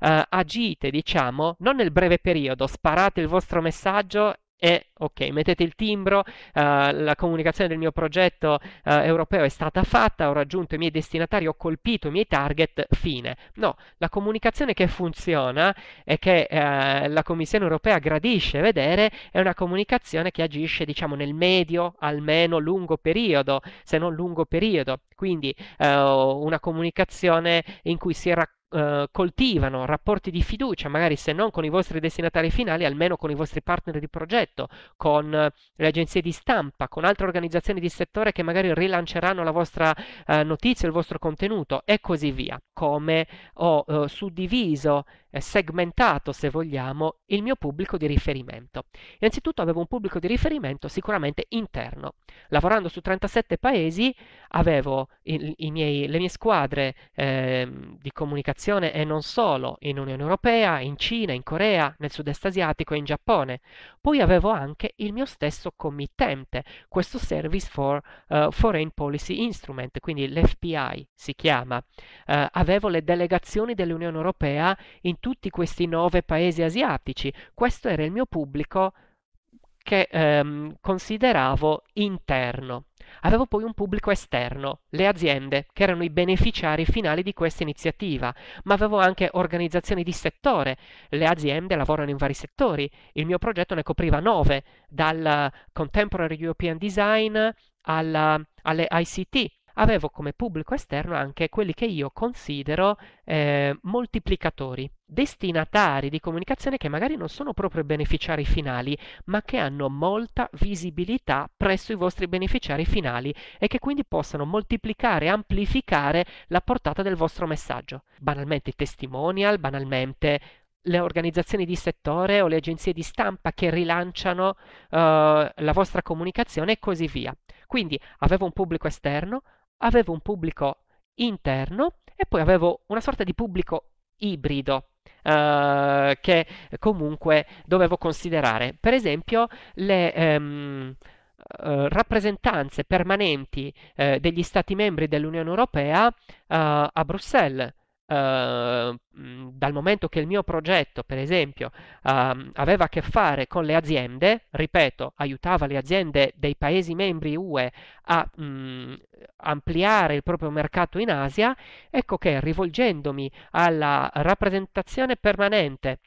uh, agite, diciamo, non nel breve periodo, sparate il vostro messaggio e ok, mettete il timbro, uh, la comunicazione del mio progetto uh, europeo è stata fatta, ho raggiunto i miei destinatari, ho colpito i miei target, fine. No, la comunicazione che funziona e che uh, la Commissione europea gradisce vedere è una comunicazione che agisce, diciamo, nel medio, almeno lungo periodo, se non lungo periodo. Quindi una comunicazione in cui si racconta eh, coltivano rapporti di fiducia, magari se non con i vostri destinatari finali, almeno con i vostri partner di progetto, con eh, le agenzie di stampa, con altre organizzazioni di settore che magari rilanceranno la vostra eh, notizia, il vostro contenuto e così via. Come ho eh, suddiviso eh, segmentato, se vogliamo, il mio pubblico di riferimento. Innanzitutto avevo un pubblico di riferimento sicuramente interno. Lavorando su 37 paesi avevo i, i miei, le mie squadre eh, di comunicazione e non solo in Unione Europea, in Cina, in Corea, nel sud-est asiatico e in Giappone. Poi avevo anche il mio stesso committente, questo Service for uh, Foreign Policy Instrument, quindi l'FPI si chiama. Uh, avevo le delegazioni dell'Unione Europea in tutti questi nove paesi asiatici. Questo era il mio pubblico che ehm, consideravo interno. Avevo poi un pubblico esterno, le aziende, che erano i beneficiari finali di questa iniziativa, ma avevo anche organizzazioni di settore. Le aziende lavorano in vari settori. Il mio progetto ne copriva nove, dal Contemporary European Design alla, alle ICT. Avevo come pubblico esterno anche quelli che io considero eh, moltiplicatori destinatari di comunicazione che magari non sono proprio beneficiari finali, ma che hanno molta visibilità presso i vostri beneficiari finali e che quindi possano moltiplicare, amplificare la portata del vostro messaggio. Banalmente testimonial, banalmente le organizzazioni di settore o le agenzie di stampa che rilanciano uh, la vostra comunicazione e così via. Quindi avevo un pubblico esterno, avevo un pubblico interno e poi avevo una sorta di pubblico ibrido uh, che comunque dovevo considerare. Per esempio le... Um, Uh, rappresentanze permanenti uh, degli Stati membri dell'Unione Europea uh, a Bruxelles. Uh, dal momento che il mio progetto, per esempio, uh, aveva a che fare con le aziende, ripeto, aiutava le aziende dei paesi membri UE a um, ampliare il proprio mercato in Asia, ecco che rivolgendomi alla rappresentazione permanente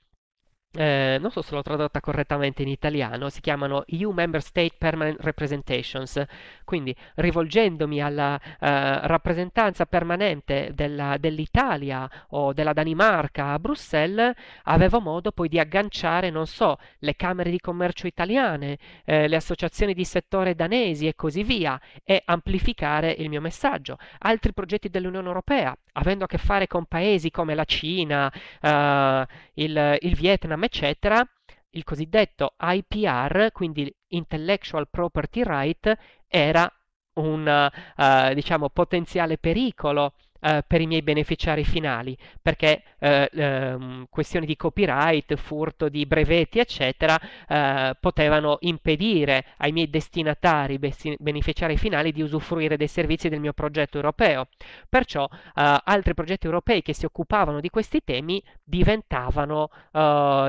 eh, non so se l'ho tradotta correttamente in italiano, si chiamano EU Member State Permanent Representations, quindi rivolgendomi alla eh, rappresentanza permanente della, dell'Italia o della Danimarca a Bruxelles, avevo modo poi di agganciare, non so, le Camere di Commercio italiane, eh, le associazioni di settore danesi e così via, e amplificare il mio messaggio. Altri progetti dell'Unione Europea, avendo a che fare con paesi come la Cina, eh, il, il Vietnam, programma, eccetera, il cosiddetto IPR, quindi Intellectual Property Right, era un uh, diciamo, potenziale pericolo eh, per i miei beneficiari finali, perché eh, ehm, questioni di copyright, furto di brevetti, eccetera, eh, potevano impedire ai miei destinatari, beneficiari finali, di usufruire dei servizi del mio progetto europeo. Perciò eh, altri progetti europei che si occupavano di questi temi diventavano,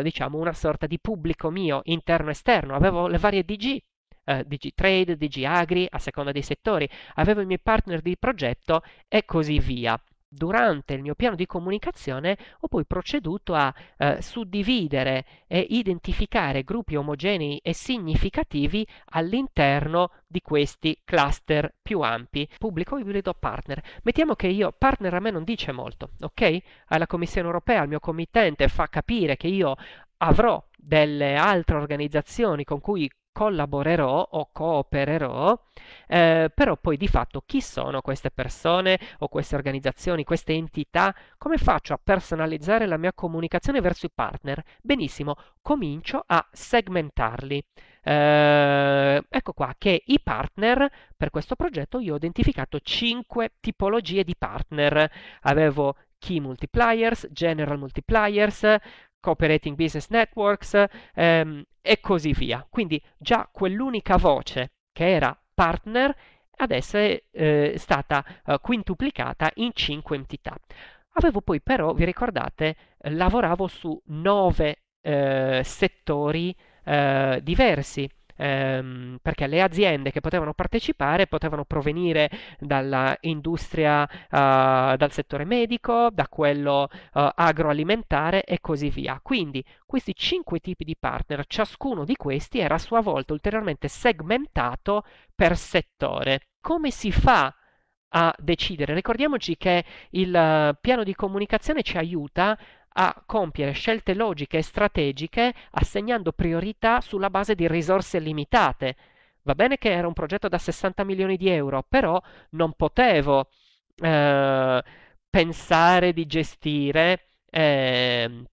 diciamo, una sorta di pubblico mio, interno e esterno. Avevo le varie DG eh, DigiTrade, DigiAgri, a seconda dei settori, avevo i miei partner di progetto e così via durante il mio piano di comunicazione ho poi proceduto a eh, suddividere e identificare gruppi omogenei e significativi all'interno di questi cluster più ampi. Pubblico ibrido partner. Mettiamo che io partner a me non dice molto, ok? Alla Commissione europea, al mio committente fa capire che io avrò delle altre organizzazioni con cui collaborerò o coopererò, eh, però poi di fatto chi sono queste persone o queste organizzazioni, queste entità? Come faccio a personalizzare la mia comunicazione verso i partner? Benissimo, comincio a segmentarli. Eh, ecco qua che i partner per questo progetto io ho identificato 5 tipologie di partner. Avevo key multipliers, general multipliers, Cooperating Business Networks ehm, e così via. Quindi già quell'unica voce che era partner adesso è eh, stata eh, quintuplicata in cinque entità. Avevo poi però, vi ricordate, lavoravo su 9 eh, settori eh, diversi ehm, perché le aziende che potevano partecipare potevano provenire dall'industria, eh, dal settore medico, da quello eh, agroalimentare e così via. Quindi questi cinque tipi di partner, ciascuno di questi era a sua volta ulteriormente segmentato per settore. Come si fa a decidere? Ricordiamoci che il eh, piano di comunicazione ci aiuta a compiere scelte logiche e strategiche assegnando priorità sulla base di risorse limitate. Va bene che era un progetto da 60 milioni di euro, però non potevo eh, pensare di gestire eh,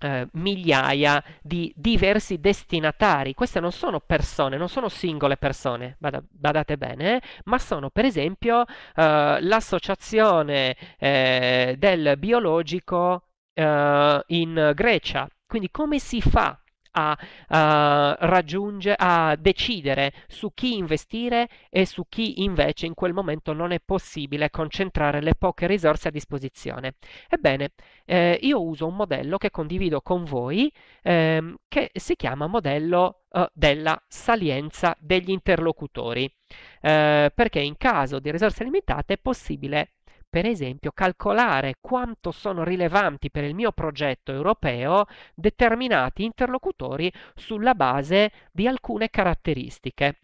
eh, migliaia di diversi destinatari. Queste non sono persone, non sono singole persone, bada, badate bene, ma sono per esempio eh, l'associazione eh, del biologico uh, in Grecia. Quindi come si fa a, uh, a decidere su chi investire e su chi invece in quel momento non è possibile concentrare le poche risorse a disposizione. Ebbene, eh, io uso un modello che condivido con voi ehm, che si chiama modello eh, della salienza degli interlocutori, eh, perché in caso di risorse limitate è possibile per esempio, calcolare quanto sono rilevanti per il mio progetto europeo determinati interlocutori sulla base di alcune caratteristiche.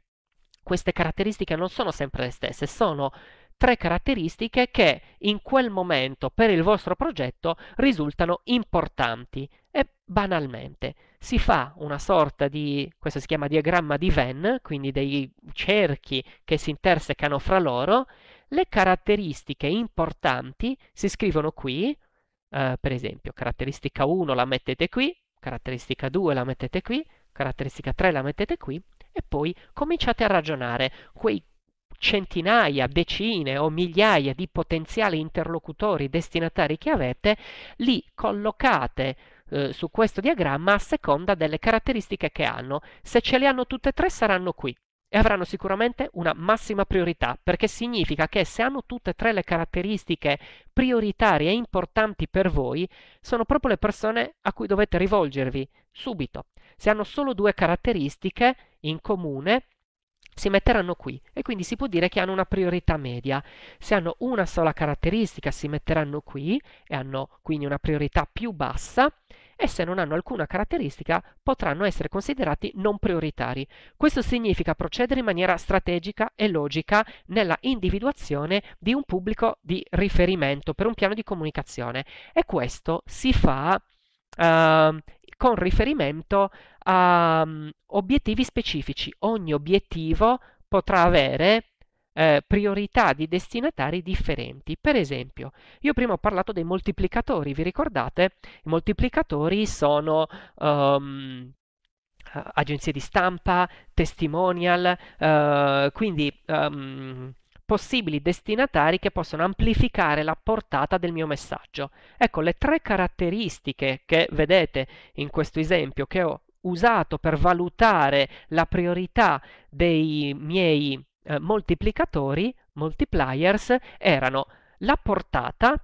Queste caratteristiche non sono sempre le stesse, sono tre caratteristiche che in quel momento per il vostro progetto risultano importanti e banalmente si fa una sorta di, questo si chiama diagramma di Venn, quindi dei cerchi che si intersecano fra loro le caratteristiche importanti si scrivono qui, eh, per esempio caratteristica 1 la mettete qui, caratteristica 2 la mettete qui, caratteristica 3 la mettete qui e poi cominciate a ragionare quei centinaia, decine o migliaia di potenziali interlocutori destinatari che avete, li collocate eh, su questo diagramma a seconda delle caratteristiche che hanno. Se ce le hanno tutte e tre saranno qui, e avranno sicuramente una massima priorità, perché significa che se hanno tutte e tre le caratteristiche prioritarie e importanti per voi, sono proprio le persone a cui dovete rivolgervi subito. Se hanno solo due caratteristiche in comune, si metteranno qui e quindi si può dire che hanno una priorità media. Se hanno una sola caratteristica si metteranno qui e hanno quindi una priorità più bassa e se non hanno alcuna caratteristica potranno essere considerati non prioritari. Questo significa procedere in maniera strategica e logica nella individuazione di un pubblico di riferimento per un piano di comunicazione e questo si fa Uh, con riferimento a um, obiettivi specifici. Ogni obiettivo potrà avere eh, priorità di destinatari differenti. Per esempio, io prima ho parlato dei moltiplicatori, vi ricordate? I moltiplicatori sono um, agenzie di stampa, testimonial, uh, quindi um, possibili destinatari che possono amplificare la portata del mio messaggio. Ecco, le tre caratteristiche che vedete in questo esempio che ho usato per valutare la priorità dei miei eh, moltiplicatori, multipliers, erano la portata,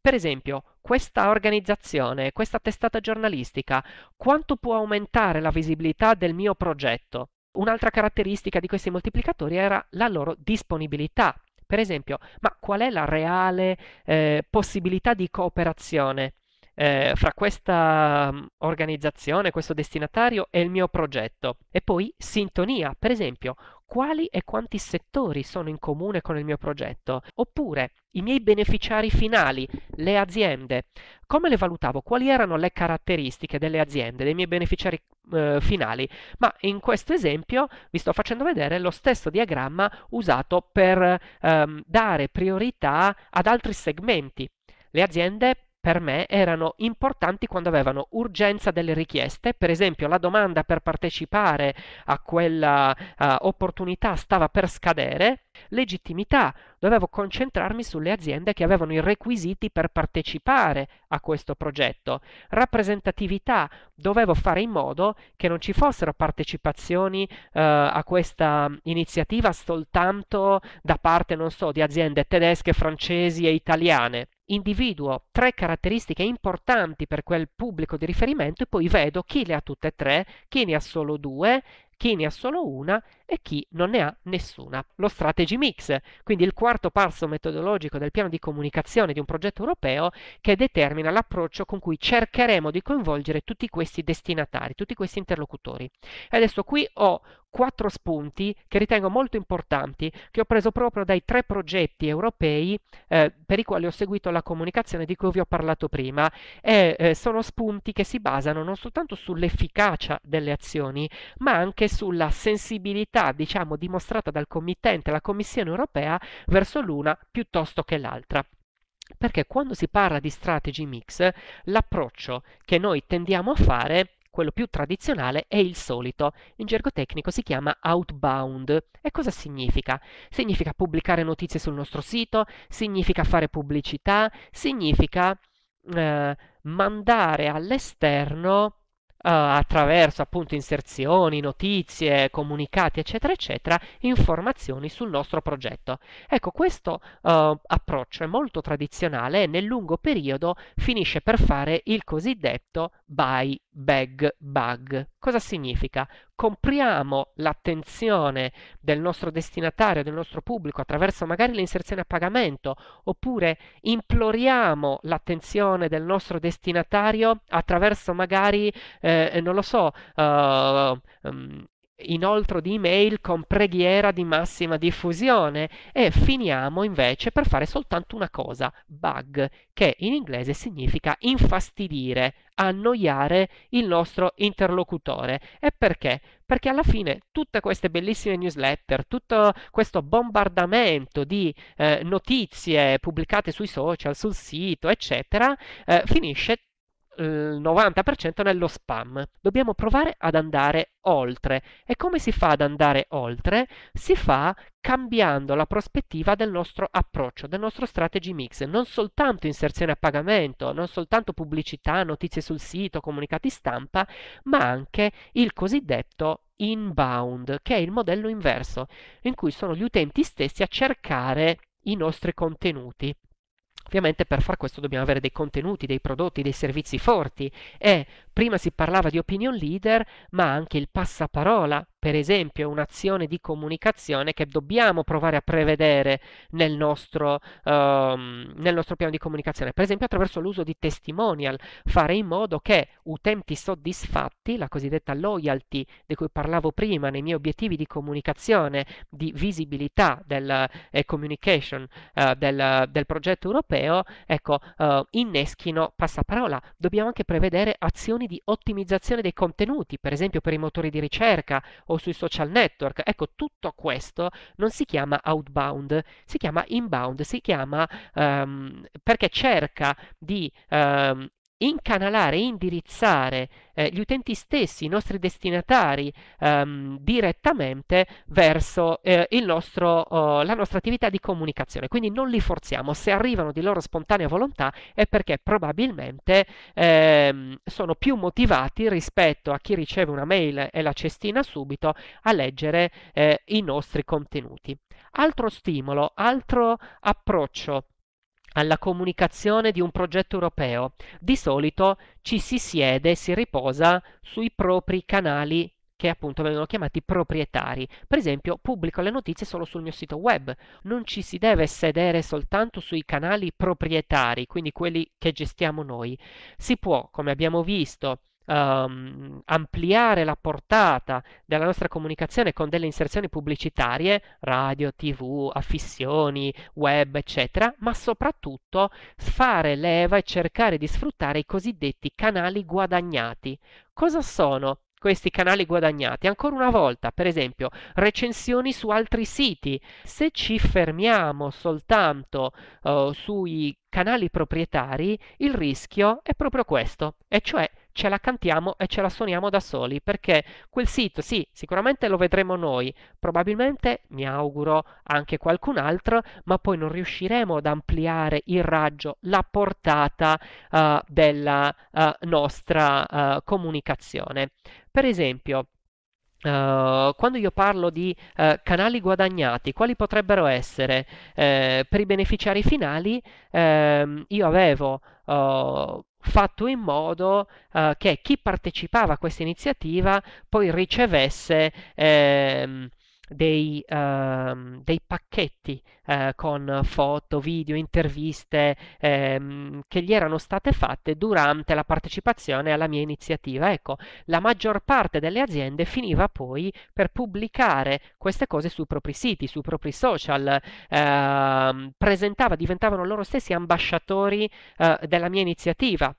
per esempio questa organizzazione, questa testata giornalistica, quanto può aumentare la visibilità del mio progetto? Un'altra caratteristica di questi moltiplicatori era la loro disponibilità. Per esempio, ma qual è la reale eh, possibilità di cooperazione eh, fra questa mm, organizzazione, questo destinatario e il mio progetto? E poi sintonia, per esempio, quali e quanti settori sono in comune con il mio progetto, oppure i miei beneficiari finali, le aziende, come le valutavo, quali erano le caratteristiche delle aziende, dei miei beneficiari eh, finali, ma in questo esempio vi sto facendo vedere lo stesso diagramma usato per ehm, dare priorità ad altri segmenti. Le aziende per me erano importanti quando avevano urgenza delle richieste, per esempio la domanda per partecipare a quella uh, opportunità stava per scadere, legittimità, dovevo concentrarmi sulle aziende che avevano i requisiti per partecipare a questo progetto, rappresentatività, dovevo fare in modo che non ci fossero partecipazioni uh, a questa iniziativa soltanto da parte, non so, di aziende tedesche, francesi e italiane individuo tre caratteristiche importanti per quel pubblico di riferimento e poi vedo chi le ha tutte e tre, chi ne ha solo due, chi ne ha solo una e chi non ne ha nessuna. Lo strategy mix, quindi il quarto passo metodologico del piano di comunicazione di un progetto europeo che determina l'approccio con cui cercheremo di coinvolgere tutti questi destinatari, tutti questi interlocutori. E adesso qui ho quattro spunti che ritengo molto importanti, che ho preso proprio dai tre progetti europei eh, per i quali ho seguito la comunicazione di cui vi ho parlato prima e eh, sono spunti che si basano non soltanto sull'efficacia delle azioni, ma anche sulla sensibilità ostilità, diciamo, dimostrata dal committente, la Commissione europea, verso l'una piuttosto che l'altra. Perché quando si parla di strategy mix, l'approccio che noi tendiamo a fare quello più tradizionale è il solito. In gergo tecnico si chiama outbound. E cosa significa? Significa pubblicare notizie sul nostro sito, significa fare pubblicità, significa eh, mandare all'esterno eh, attraverso appunto inserzioni, notizie, comunicati, eccetera, eccetera, informazioni sul nostro progetto. Ecco, questo uh, approccio è molto tradizionale e nel lungo periodo finisce per fare il cosiddetto buy bag bug. Cosa significa? Compriamo l'attenzione del nostro destinatario, del nostro pubblico attraverso magari l'inserzione a pagamento, oppure imploriamo l'attenzione del nostro destinatario attraverso magari, eh, non lo so, uh, um, inoltro di email con preghiera di massima diffusione e finiamo invece per fare soltanto una cosa, bug, che in inglese significa infastidire, annoiare il nostro interlocutore. E perché? Perché alla fine tutte queste bellissime newsletter, tutto questo bombardamento di eh, notizie pubblicate sui social, sul sito, eccetera, eh, finisce il 90% nello spam. Dobbiamo provare ad andare oltre. E come si fa ad andare oltre? Si fa cambiando la prospettiva del nostro approccio, del nostro strategy mix, non soltanto inserzione a pagamento, non soltanto pubblicità, notizie sul sito, comunicati stampa, ma anche il cosiddetto inbound, che è il modello inverso, in cui sono gli utenti stessi a cercare i nostri contenuti. Ovviamente per far questo dobbiamo avere dei contenuti, dei prodotti, dei servizi forti e Prima si parlava di opinion leader, ma anche il passaparola, per esempio, è un'azione di comunicazione che dobbiamo provare a prevedere nel nostro, um, nel nostro piano di comunicazione, per esempio attraverso l'uso di testimonial, fare in modo che utenti soddisfatti, la cosiddetta loyalty di cui parlavo prima nei miei obiettivi di comunicazione, di visibilità del eh, communication eh, del, del, progetto europeo, ecco, eh, inneschino passaparola. Dobbiamo anche prevedere azioni funzioni di ottimizzazione dei contenuti, per esempio per i motori di ricerca o sui social network. Ecco, tutto questo non si chiama outbound, si chiama inbound, si chiama um, perché cerca di um, incanalare, indirizzare eh, gli utenti stessi, i nostri destinatari ehm, direttamente verso eh, nostro, oh, la nostra attività di comunicazione. Quindi non li forziamo, se arrivano di loro spontanea volontà è perché probabilmente ehm, sono più motivati rispetto a chi riceve una mail e la cestina subito a leggere eh, i nostri contenuti. Altro stimolo, altro approccio alla comunicazione di un progetto europeo. Di solito ci si siede e si riposa sui propri canali che appunto vengono chiamati proprietari. Per esempio, pubblico le notizie solo sul mio sito web. Non ci si deve sedere soltanto sui canali proprietari, quindi quelli che gestiamo noi. Si può, come abbiamo visto, um, ampliare la portata della nostra comunicazione con delle inserzioni pubblicitarie, radio, tv, affissioni, web, eccetera, ma soprattutto fare leva e cercare di sfruttare i cosiddetti canali guadagnati. Cosa sono? questi canali guadagnati. Ancora una volta, per esempio, recensioni su altri siti. Se ci fermiamo soltanto uh, sui canali proprietari, il rischio è proprio questo, e cioè ce la cantiamo e ce la suoniamo da soli, perché quel sito sì, sicuramente lo vedremo noi, probabilmente mi auguro anche qualcun altro, ma poi non riusciremo ad ampliare il raggio, la portata uh, della uh, nostra uh, comunicazione. Per esempio, Uh, quando io parlo di uh, canali guadagnati, quali potrebbero essere uh, per i beneficiari finali? Uhm, io avevo uhm, fatto in modo uhm, che chi partecipava a questa iniziativa poi ricevesse ehm, dei, ehm, dei pacchetti eh, con foto, video, interviste ehm, che gli erano state fatte durante la partecipazione alla mia iniziativa. Ecco, la maggior parte delle aziende finiva poi per pubblicare queste cose sui propri siti, sui propri social, ehm, presentava, diventavano loro stessi ambasciatori eh, della mia iniziativa.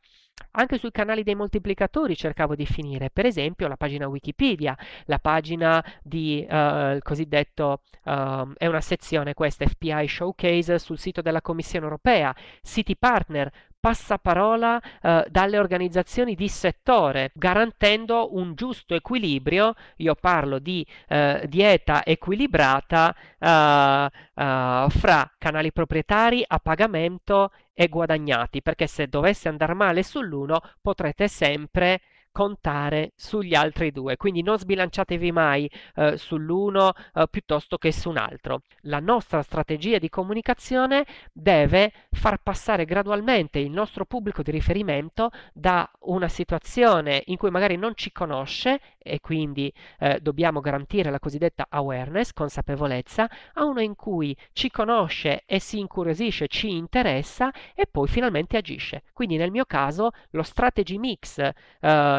Anche sui canali dei moltiplicatori cercavo di finire, per esempio la pagina Wikipedia, la pagina di uh, cosiddetto, uh, è una sezione questa, FBI Showcase sul sito della Commissione Europea, City partner, passaparola eh, dalle organizzazioni di settore, garantendo un giusto equilibrio, io parlo di eh, dieta equilibrata eh, eh fra canali proprietari a pagamento e guadagnati, perché se dovesse andare male sull'uno potrete sempre contare sugli altri due, quindi non sbilanciatevi mai eh, sull'uno eh, piuttosto che su un altro. La nostra strategia di comunicazione deve far passare gradualmente il nostro pubblico di riferimento da una situazione in cui magari non ci conosce e quindi eh, dobbiamo garantire la cosiddetta awareness, consapevolezza, a uno in cui ci conosce e si incuriosisce, ci interessa e poi finalmente agisce. Quindi nel mio caso lo strategy mix eh,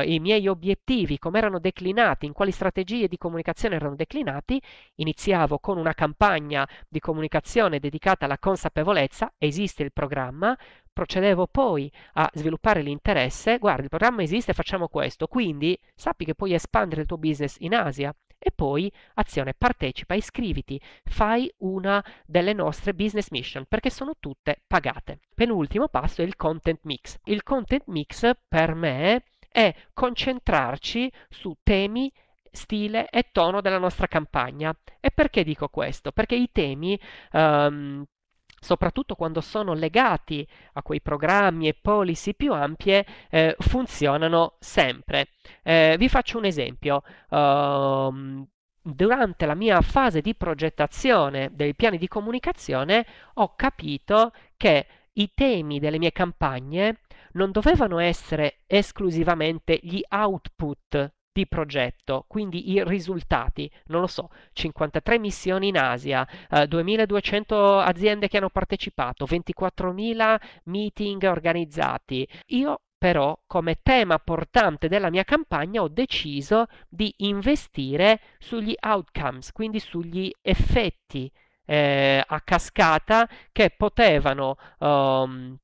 i miei obiettivi, come erano declinati, in quali strategie di comunicazione erano declinati, iniziavo con una campagna di comunicazione dedicata alla consapevolezza, esiste il programma, procedevo poi a sviluppare l'interesse, guardi, il programma esiste, facciamo questo, quindi sappi che puoi espandere il tuo business in Asia, e poi azione partecipa, iscriviti, fai una delle nostre business mission perché sono tutte pagate. Penultimo passo è il content mix. Il content mix per me è concentrarci su temi stile e tono della nostra campagna. E perché dico questo? Perché i temi um, soprattutto quando sono legati a quei programmi e policy più ampie, eh, funzionano sempre. Eh, vi faccio un esempio. Uh, durante la mia fase di progettazione dei piani di comunicazione ho capito che i temi delle mie campagne non dovevano essere esclusivamente gli output di progetto, quindi i risultati, non lo so, 53 missioni in Asia, eh, 2200 aziende che hanno partecipato, 24.000 meeting organizzati. Io però come tema portante della mia campagna ho deciso di investire sugli outcomes, quindi sugli effetti eh, a cascata che potevano um,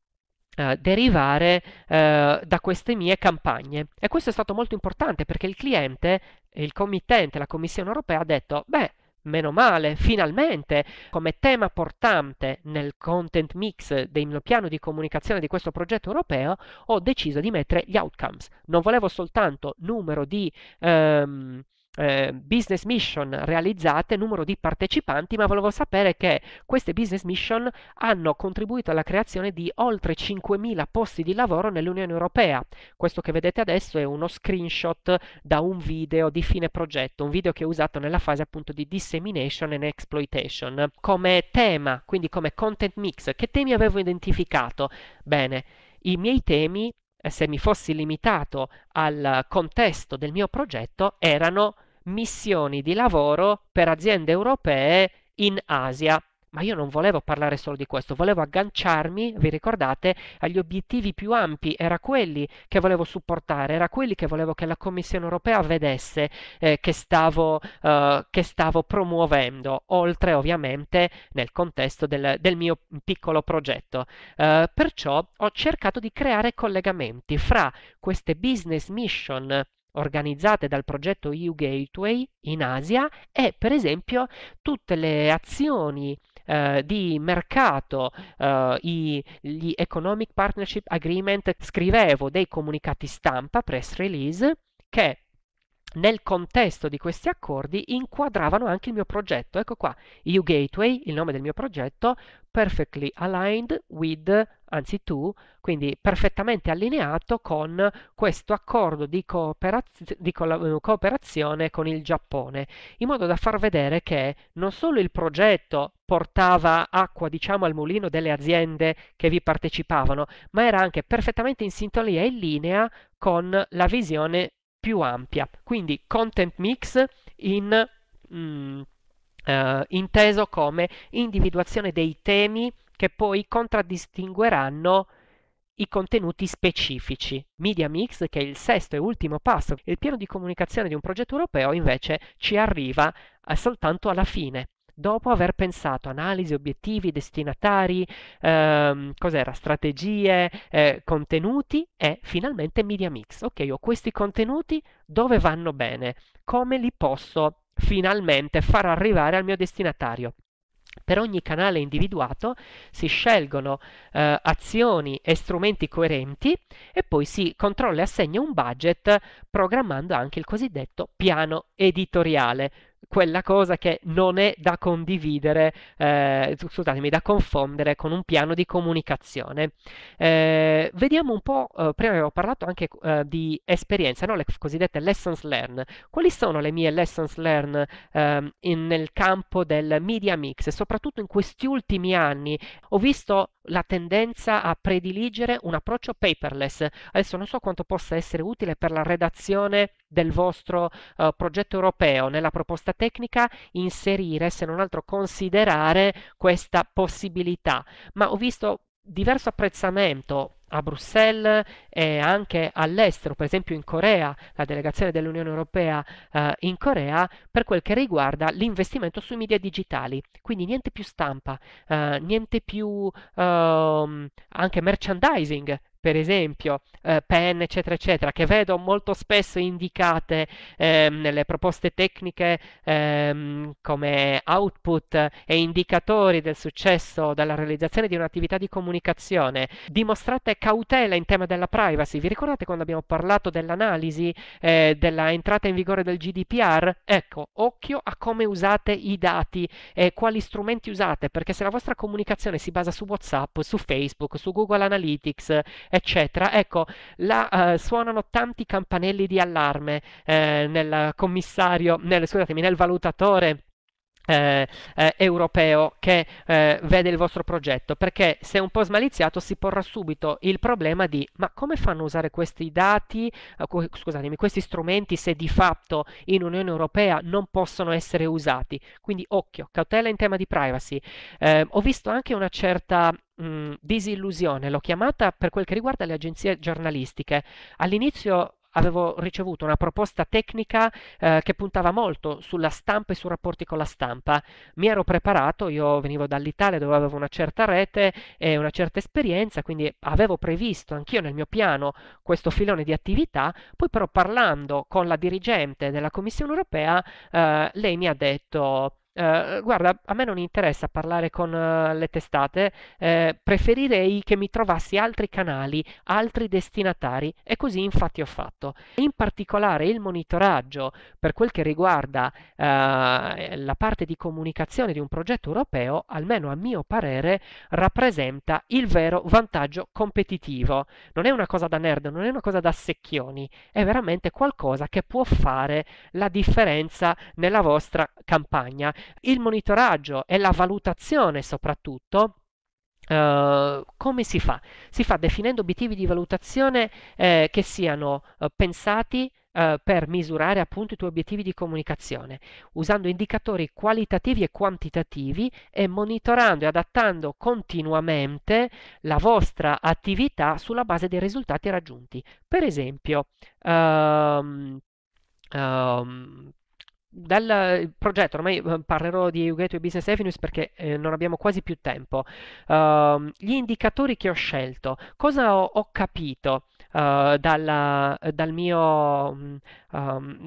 eh, derivare eh, da queste mie campagne. E questo è stato molto importante perché il cliente, il committente, la Commissione europea ha detto, beh, Meno male, finalmente, come tema portante nel content mix del mio piano di comunicazione di questo progetto europeo, ho deciso di mettere gli outcomes. Non volevo soltanto numero di ehm, eh, business mission realizzate, numero di partecipanti, ma volevo sapere che queste business mission hanno contribuito alla creazione di oltre 5.000 posti di lavoro nell'Unione Europea. Questo che vedete adesso è uno screenshot da un video di fine progetto, un video che è usato nella fase appunto di dissemination and exploitation. Come tema, quindi come content mix, che temi avevo identificato? Bene, i miei temi eh, se mi fossi limitato al contesto del mio progetto, erano missioni di lavoro per aziende europee in Asia ma io non volevo parlare solo di questo, volevo agganciarmi, vi ricordate, agli obiettivi più ampi, era quelli che volevo supportare, era quelli che volevo che la Commissione europea vedesse eh, che, stavo, eh, che, stavo, promuovendo, oltre ovviamente nel contesto del, del mio piccolo progetto. Eh, perciò ho cercato di creare collegamenti fra queste business mission organizzate dal progetto EU Gateway in Asia e per esempio tutte le azioni eh, di mercato, eh, i, gli Economic Partnership Agreement, scrivevo dei comunicati stampa, press release, che nel contesto di questi accordi inquadravano anche il mio progetto. Ecco qua, EU Gateway, il nome del mio progetto, perfectly aligned with, anzi to, quindi perfettamente allineato con questo accordo di, cooperaz- di eh, cooperazione con il Giappone, in modo da far vedere che non solo il progetto portava acqua, diciamo, al mulino delle aziende che vi partecipavano, ma era anche perfettamente in sintonia e in linea con la visione più ampia. Quindi content mix in, mm, eh, inteso come individuazione dei temi che poi contraddistingueranno i contenuti specifici. Media Mix, che è il sesto e ultimo passo, il piano di comunicazione di un progetto europeo invece ci arriva eh, soltanto alla fine dopo aver pensato analisi, obiettivi, destinatari, ehm, cos'era, strategie, eh, contenuti e finalmente media mix. Ok, ho questi contenuti, dove vanno bene? Come li posso finalmente far arrivare al mio destinatario? Per ogni canale individuato si scelgono eh, azioni e strumenti coerenti e poi si controlla e assegna un budget programmando anche il cosiddetto piano editoriale, quella cosa che non è da condividere, eh, scusatemi, da confondere con un piano di comunicazione. Eh, vediamo un po', eh, prima avevo parlato anche eh, di esperienza, no? le cosiddette lessons learned. Quali sono le mie lessons learned ehm, in, nel campo del media mix? Soprattutto in questi ultimi anni ho visto la tendenza a prediligere un approccio paperless. Adesso non so quanto possa essere utile per la redazione del vostro uh, progetto europeo. Nella proposta tecnica inserire, se non altro considerare questa possibilità. Ma ho visto diverso apprezzamento a Bruxelles e anche all'estero, per esempio in Corea, la delegazione dell'Unione Europea eh, in Corea, per quel che riguarda l'investimento sui media digitali. Quindi niente più stampa, eh, niente più eh, anche merchandising per esempio eh, pen, eccetera, eccetera, che vedo molto spesso indicate eh, nelle proposte tecniche eh, come output e indicatori del successo della realizzazione di un'attività di comunicazione. Dimostrate cautela in tema della privacy. Vi ricordate quando abbiamo parlato dell'analisi eh, della entrata in vigore del GDPR? Ecco, occhio a come usate i dati e quali strumenti usate, perché se la vostra comunicazione si basa su WhatsApp, su Facebook, su Google Analytics, eccetera. Ecco, là eh, suonano tanti campanelli di allarme eh, nel commissario, nel, scusatemi, nel valutatore. Eh, eh, europeo che eh, vede il vostro progetto perché se è un po' smaliziato si porrà subito il problema di ma come fanno a usare questi dati eh, scusatemi questi strumenti se di fatto in Unione Europea non possono essere usati quindi occhio cautela in tema di privacy eh, ho visto anche una certa mh, disillusione l'ho chiamata per quel che riguarda le agenzie giornalistiche. All'inizio avevo ricevuto una proposta tecnica eh, che puntava molto sulla stampa e sui rapporti con la stampa. Mi ero preparato, io venivo dall'Italia dove avevo una certa rete e una certa esperienza, quindi avevo previsto anch'io nel mio piano questo filone di attività, poi però parlando con la dirigente della Commissione europea, eh, lei mi ha detto Uh, guarda, a me non interessa parlare con uh, le testate, eh, preferirei che mi trovassi altri canali, altri destinatari e così infatti ho fatto. In particolare il monitoraggio per quel che riguarda uh, la parte di comunicazione di un progetto europeo, almeno a mio parere, rappresenta il vero vantaggio competitivo. Non è una cosa da nerd, non è una cosa da secchioni, è veramente qualcosa che può fare la differenza nella vostra campagna il monitoraggio e la valutazione soprattutto Uh, come si fa? Si fa definendo obiettivi di valutazione eh, che siano uh, pensati uh, per misurare appunto i tuoi obiettivi di comunicazione, usando indicatori qualitativi e quantitativi e monitorando e adattando continuamente la vostra attività sulla base dei risultati raggiunti. Per esempio, um, um, dal eh, progetto, ormai eh, parlerò di Gateway Business Revenues perché eh, non abbiamo quasi più tempo, uh, gli indicatori che ho scelto, cosa ho, ho capito uh, dalla, dal mio, um,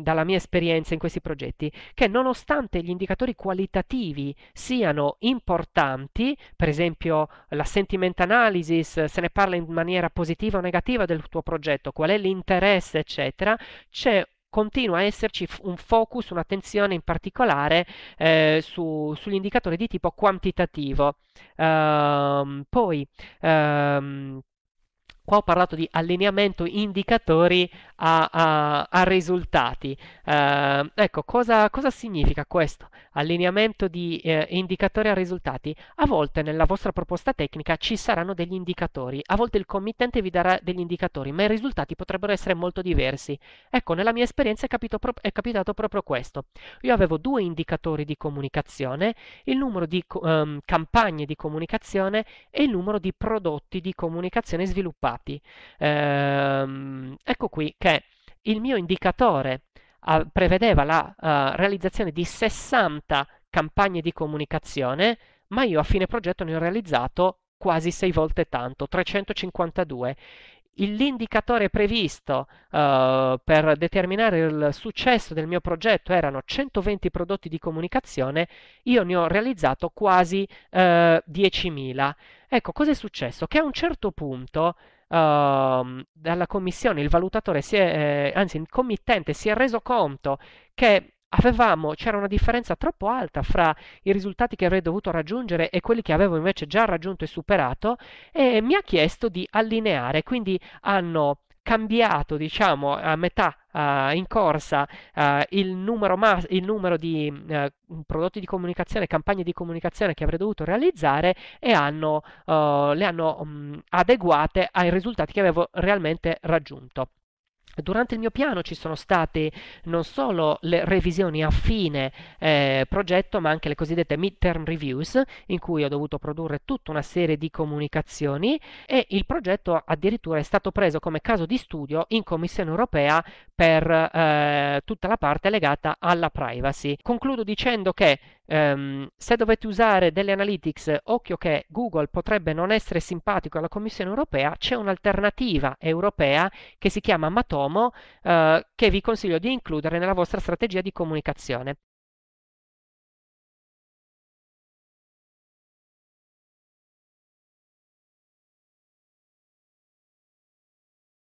dalla mia esperienza in questi progetti, che nonostante gli indicatori qualitativi siano importanti, per esempio la sentiment analysis, se ne parla in maniera positiva o negativa del tuo progetto, qual è l'interesse, eccetera, c'è un continua a esserci un focus, un'attenzione in particolare eh, su, sull'indicatore di tipo quantitativo. Um, poi um, qua ho parlato di allineamento indicatori a, a, a risultati. Eh, ecco, cosa, cosa, significa questo? Allineamento di eh, indicatori a risultati. A volte nella vostra proposta tecnica ci saranno degli indicatori, a volte il committente vi darà degli indicatori, ma i risultati potrebbero essere molto diversi. Ecco, nella mia esperienza è, capito, è capitato proprio questo. Io avevo due indicatori di comunicazione, il numero di um, campagne di comunicazione e il numero di prodotti di comunicazione sviluppati dati. Ehm, ecco qui che il mio indicatore ah, prevedeva la ah, realizzazione di 60 campagne di comunicazione, ma io a fine progetto ne ho realizzato quasi 6 volte tanto, 352. L'indicatore previsto uh, per determinare il successo del mio progetto erano 120 prodotti di comunicazione, io ne ho realizzato quasi uh, eh, 10.000. Ecco, cosa è successo? Che a un certo punto Ehm, dalla commissione il valutatore si è, eh, anzi il committente si è reso conto che avevamo, c'era una differenza troppo alta fra i risultati che avrei dovuto raggiungere e quelli che avevo invece già raggiunto e superato e mi ha chiesto di allineare, quindi hanno cambiato, diciamo, a metà uh, in corsa uh, il, numero mas- il, numero di uh, prodotti di comunicazione, campagne di comunicazione che avrei dovuto realizzare e hanno, le hanno um, adeguate ai risultati che avevo realmente raggiunto. Durante il mio piano ci sono state non solo le revisioni a fine eh, progetto, ma anche le cosiddette midterm reviews, in cui ho dovuto produrre tutta una serie di comunicazioni e il progetto addirittura è stato preso come caso di studio in Commissione europea per eh, tutta la parte legata alla privacy. Concludo dicendo che Um, se dovete usare delle analytics, occhio che Google potrebbe non essere simpatico alla Commissione europea, c'è un'alternativa europea che si chiama Matomo uh, che vi consiglio di includere nella vostra strategia di comunicazione.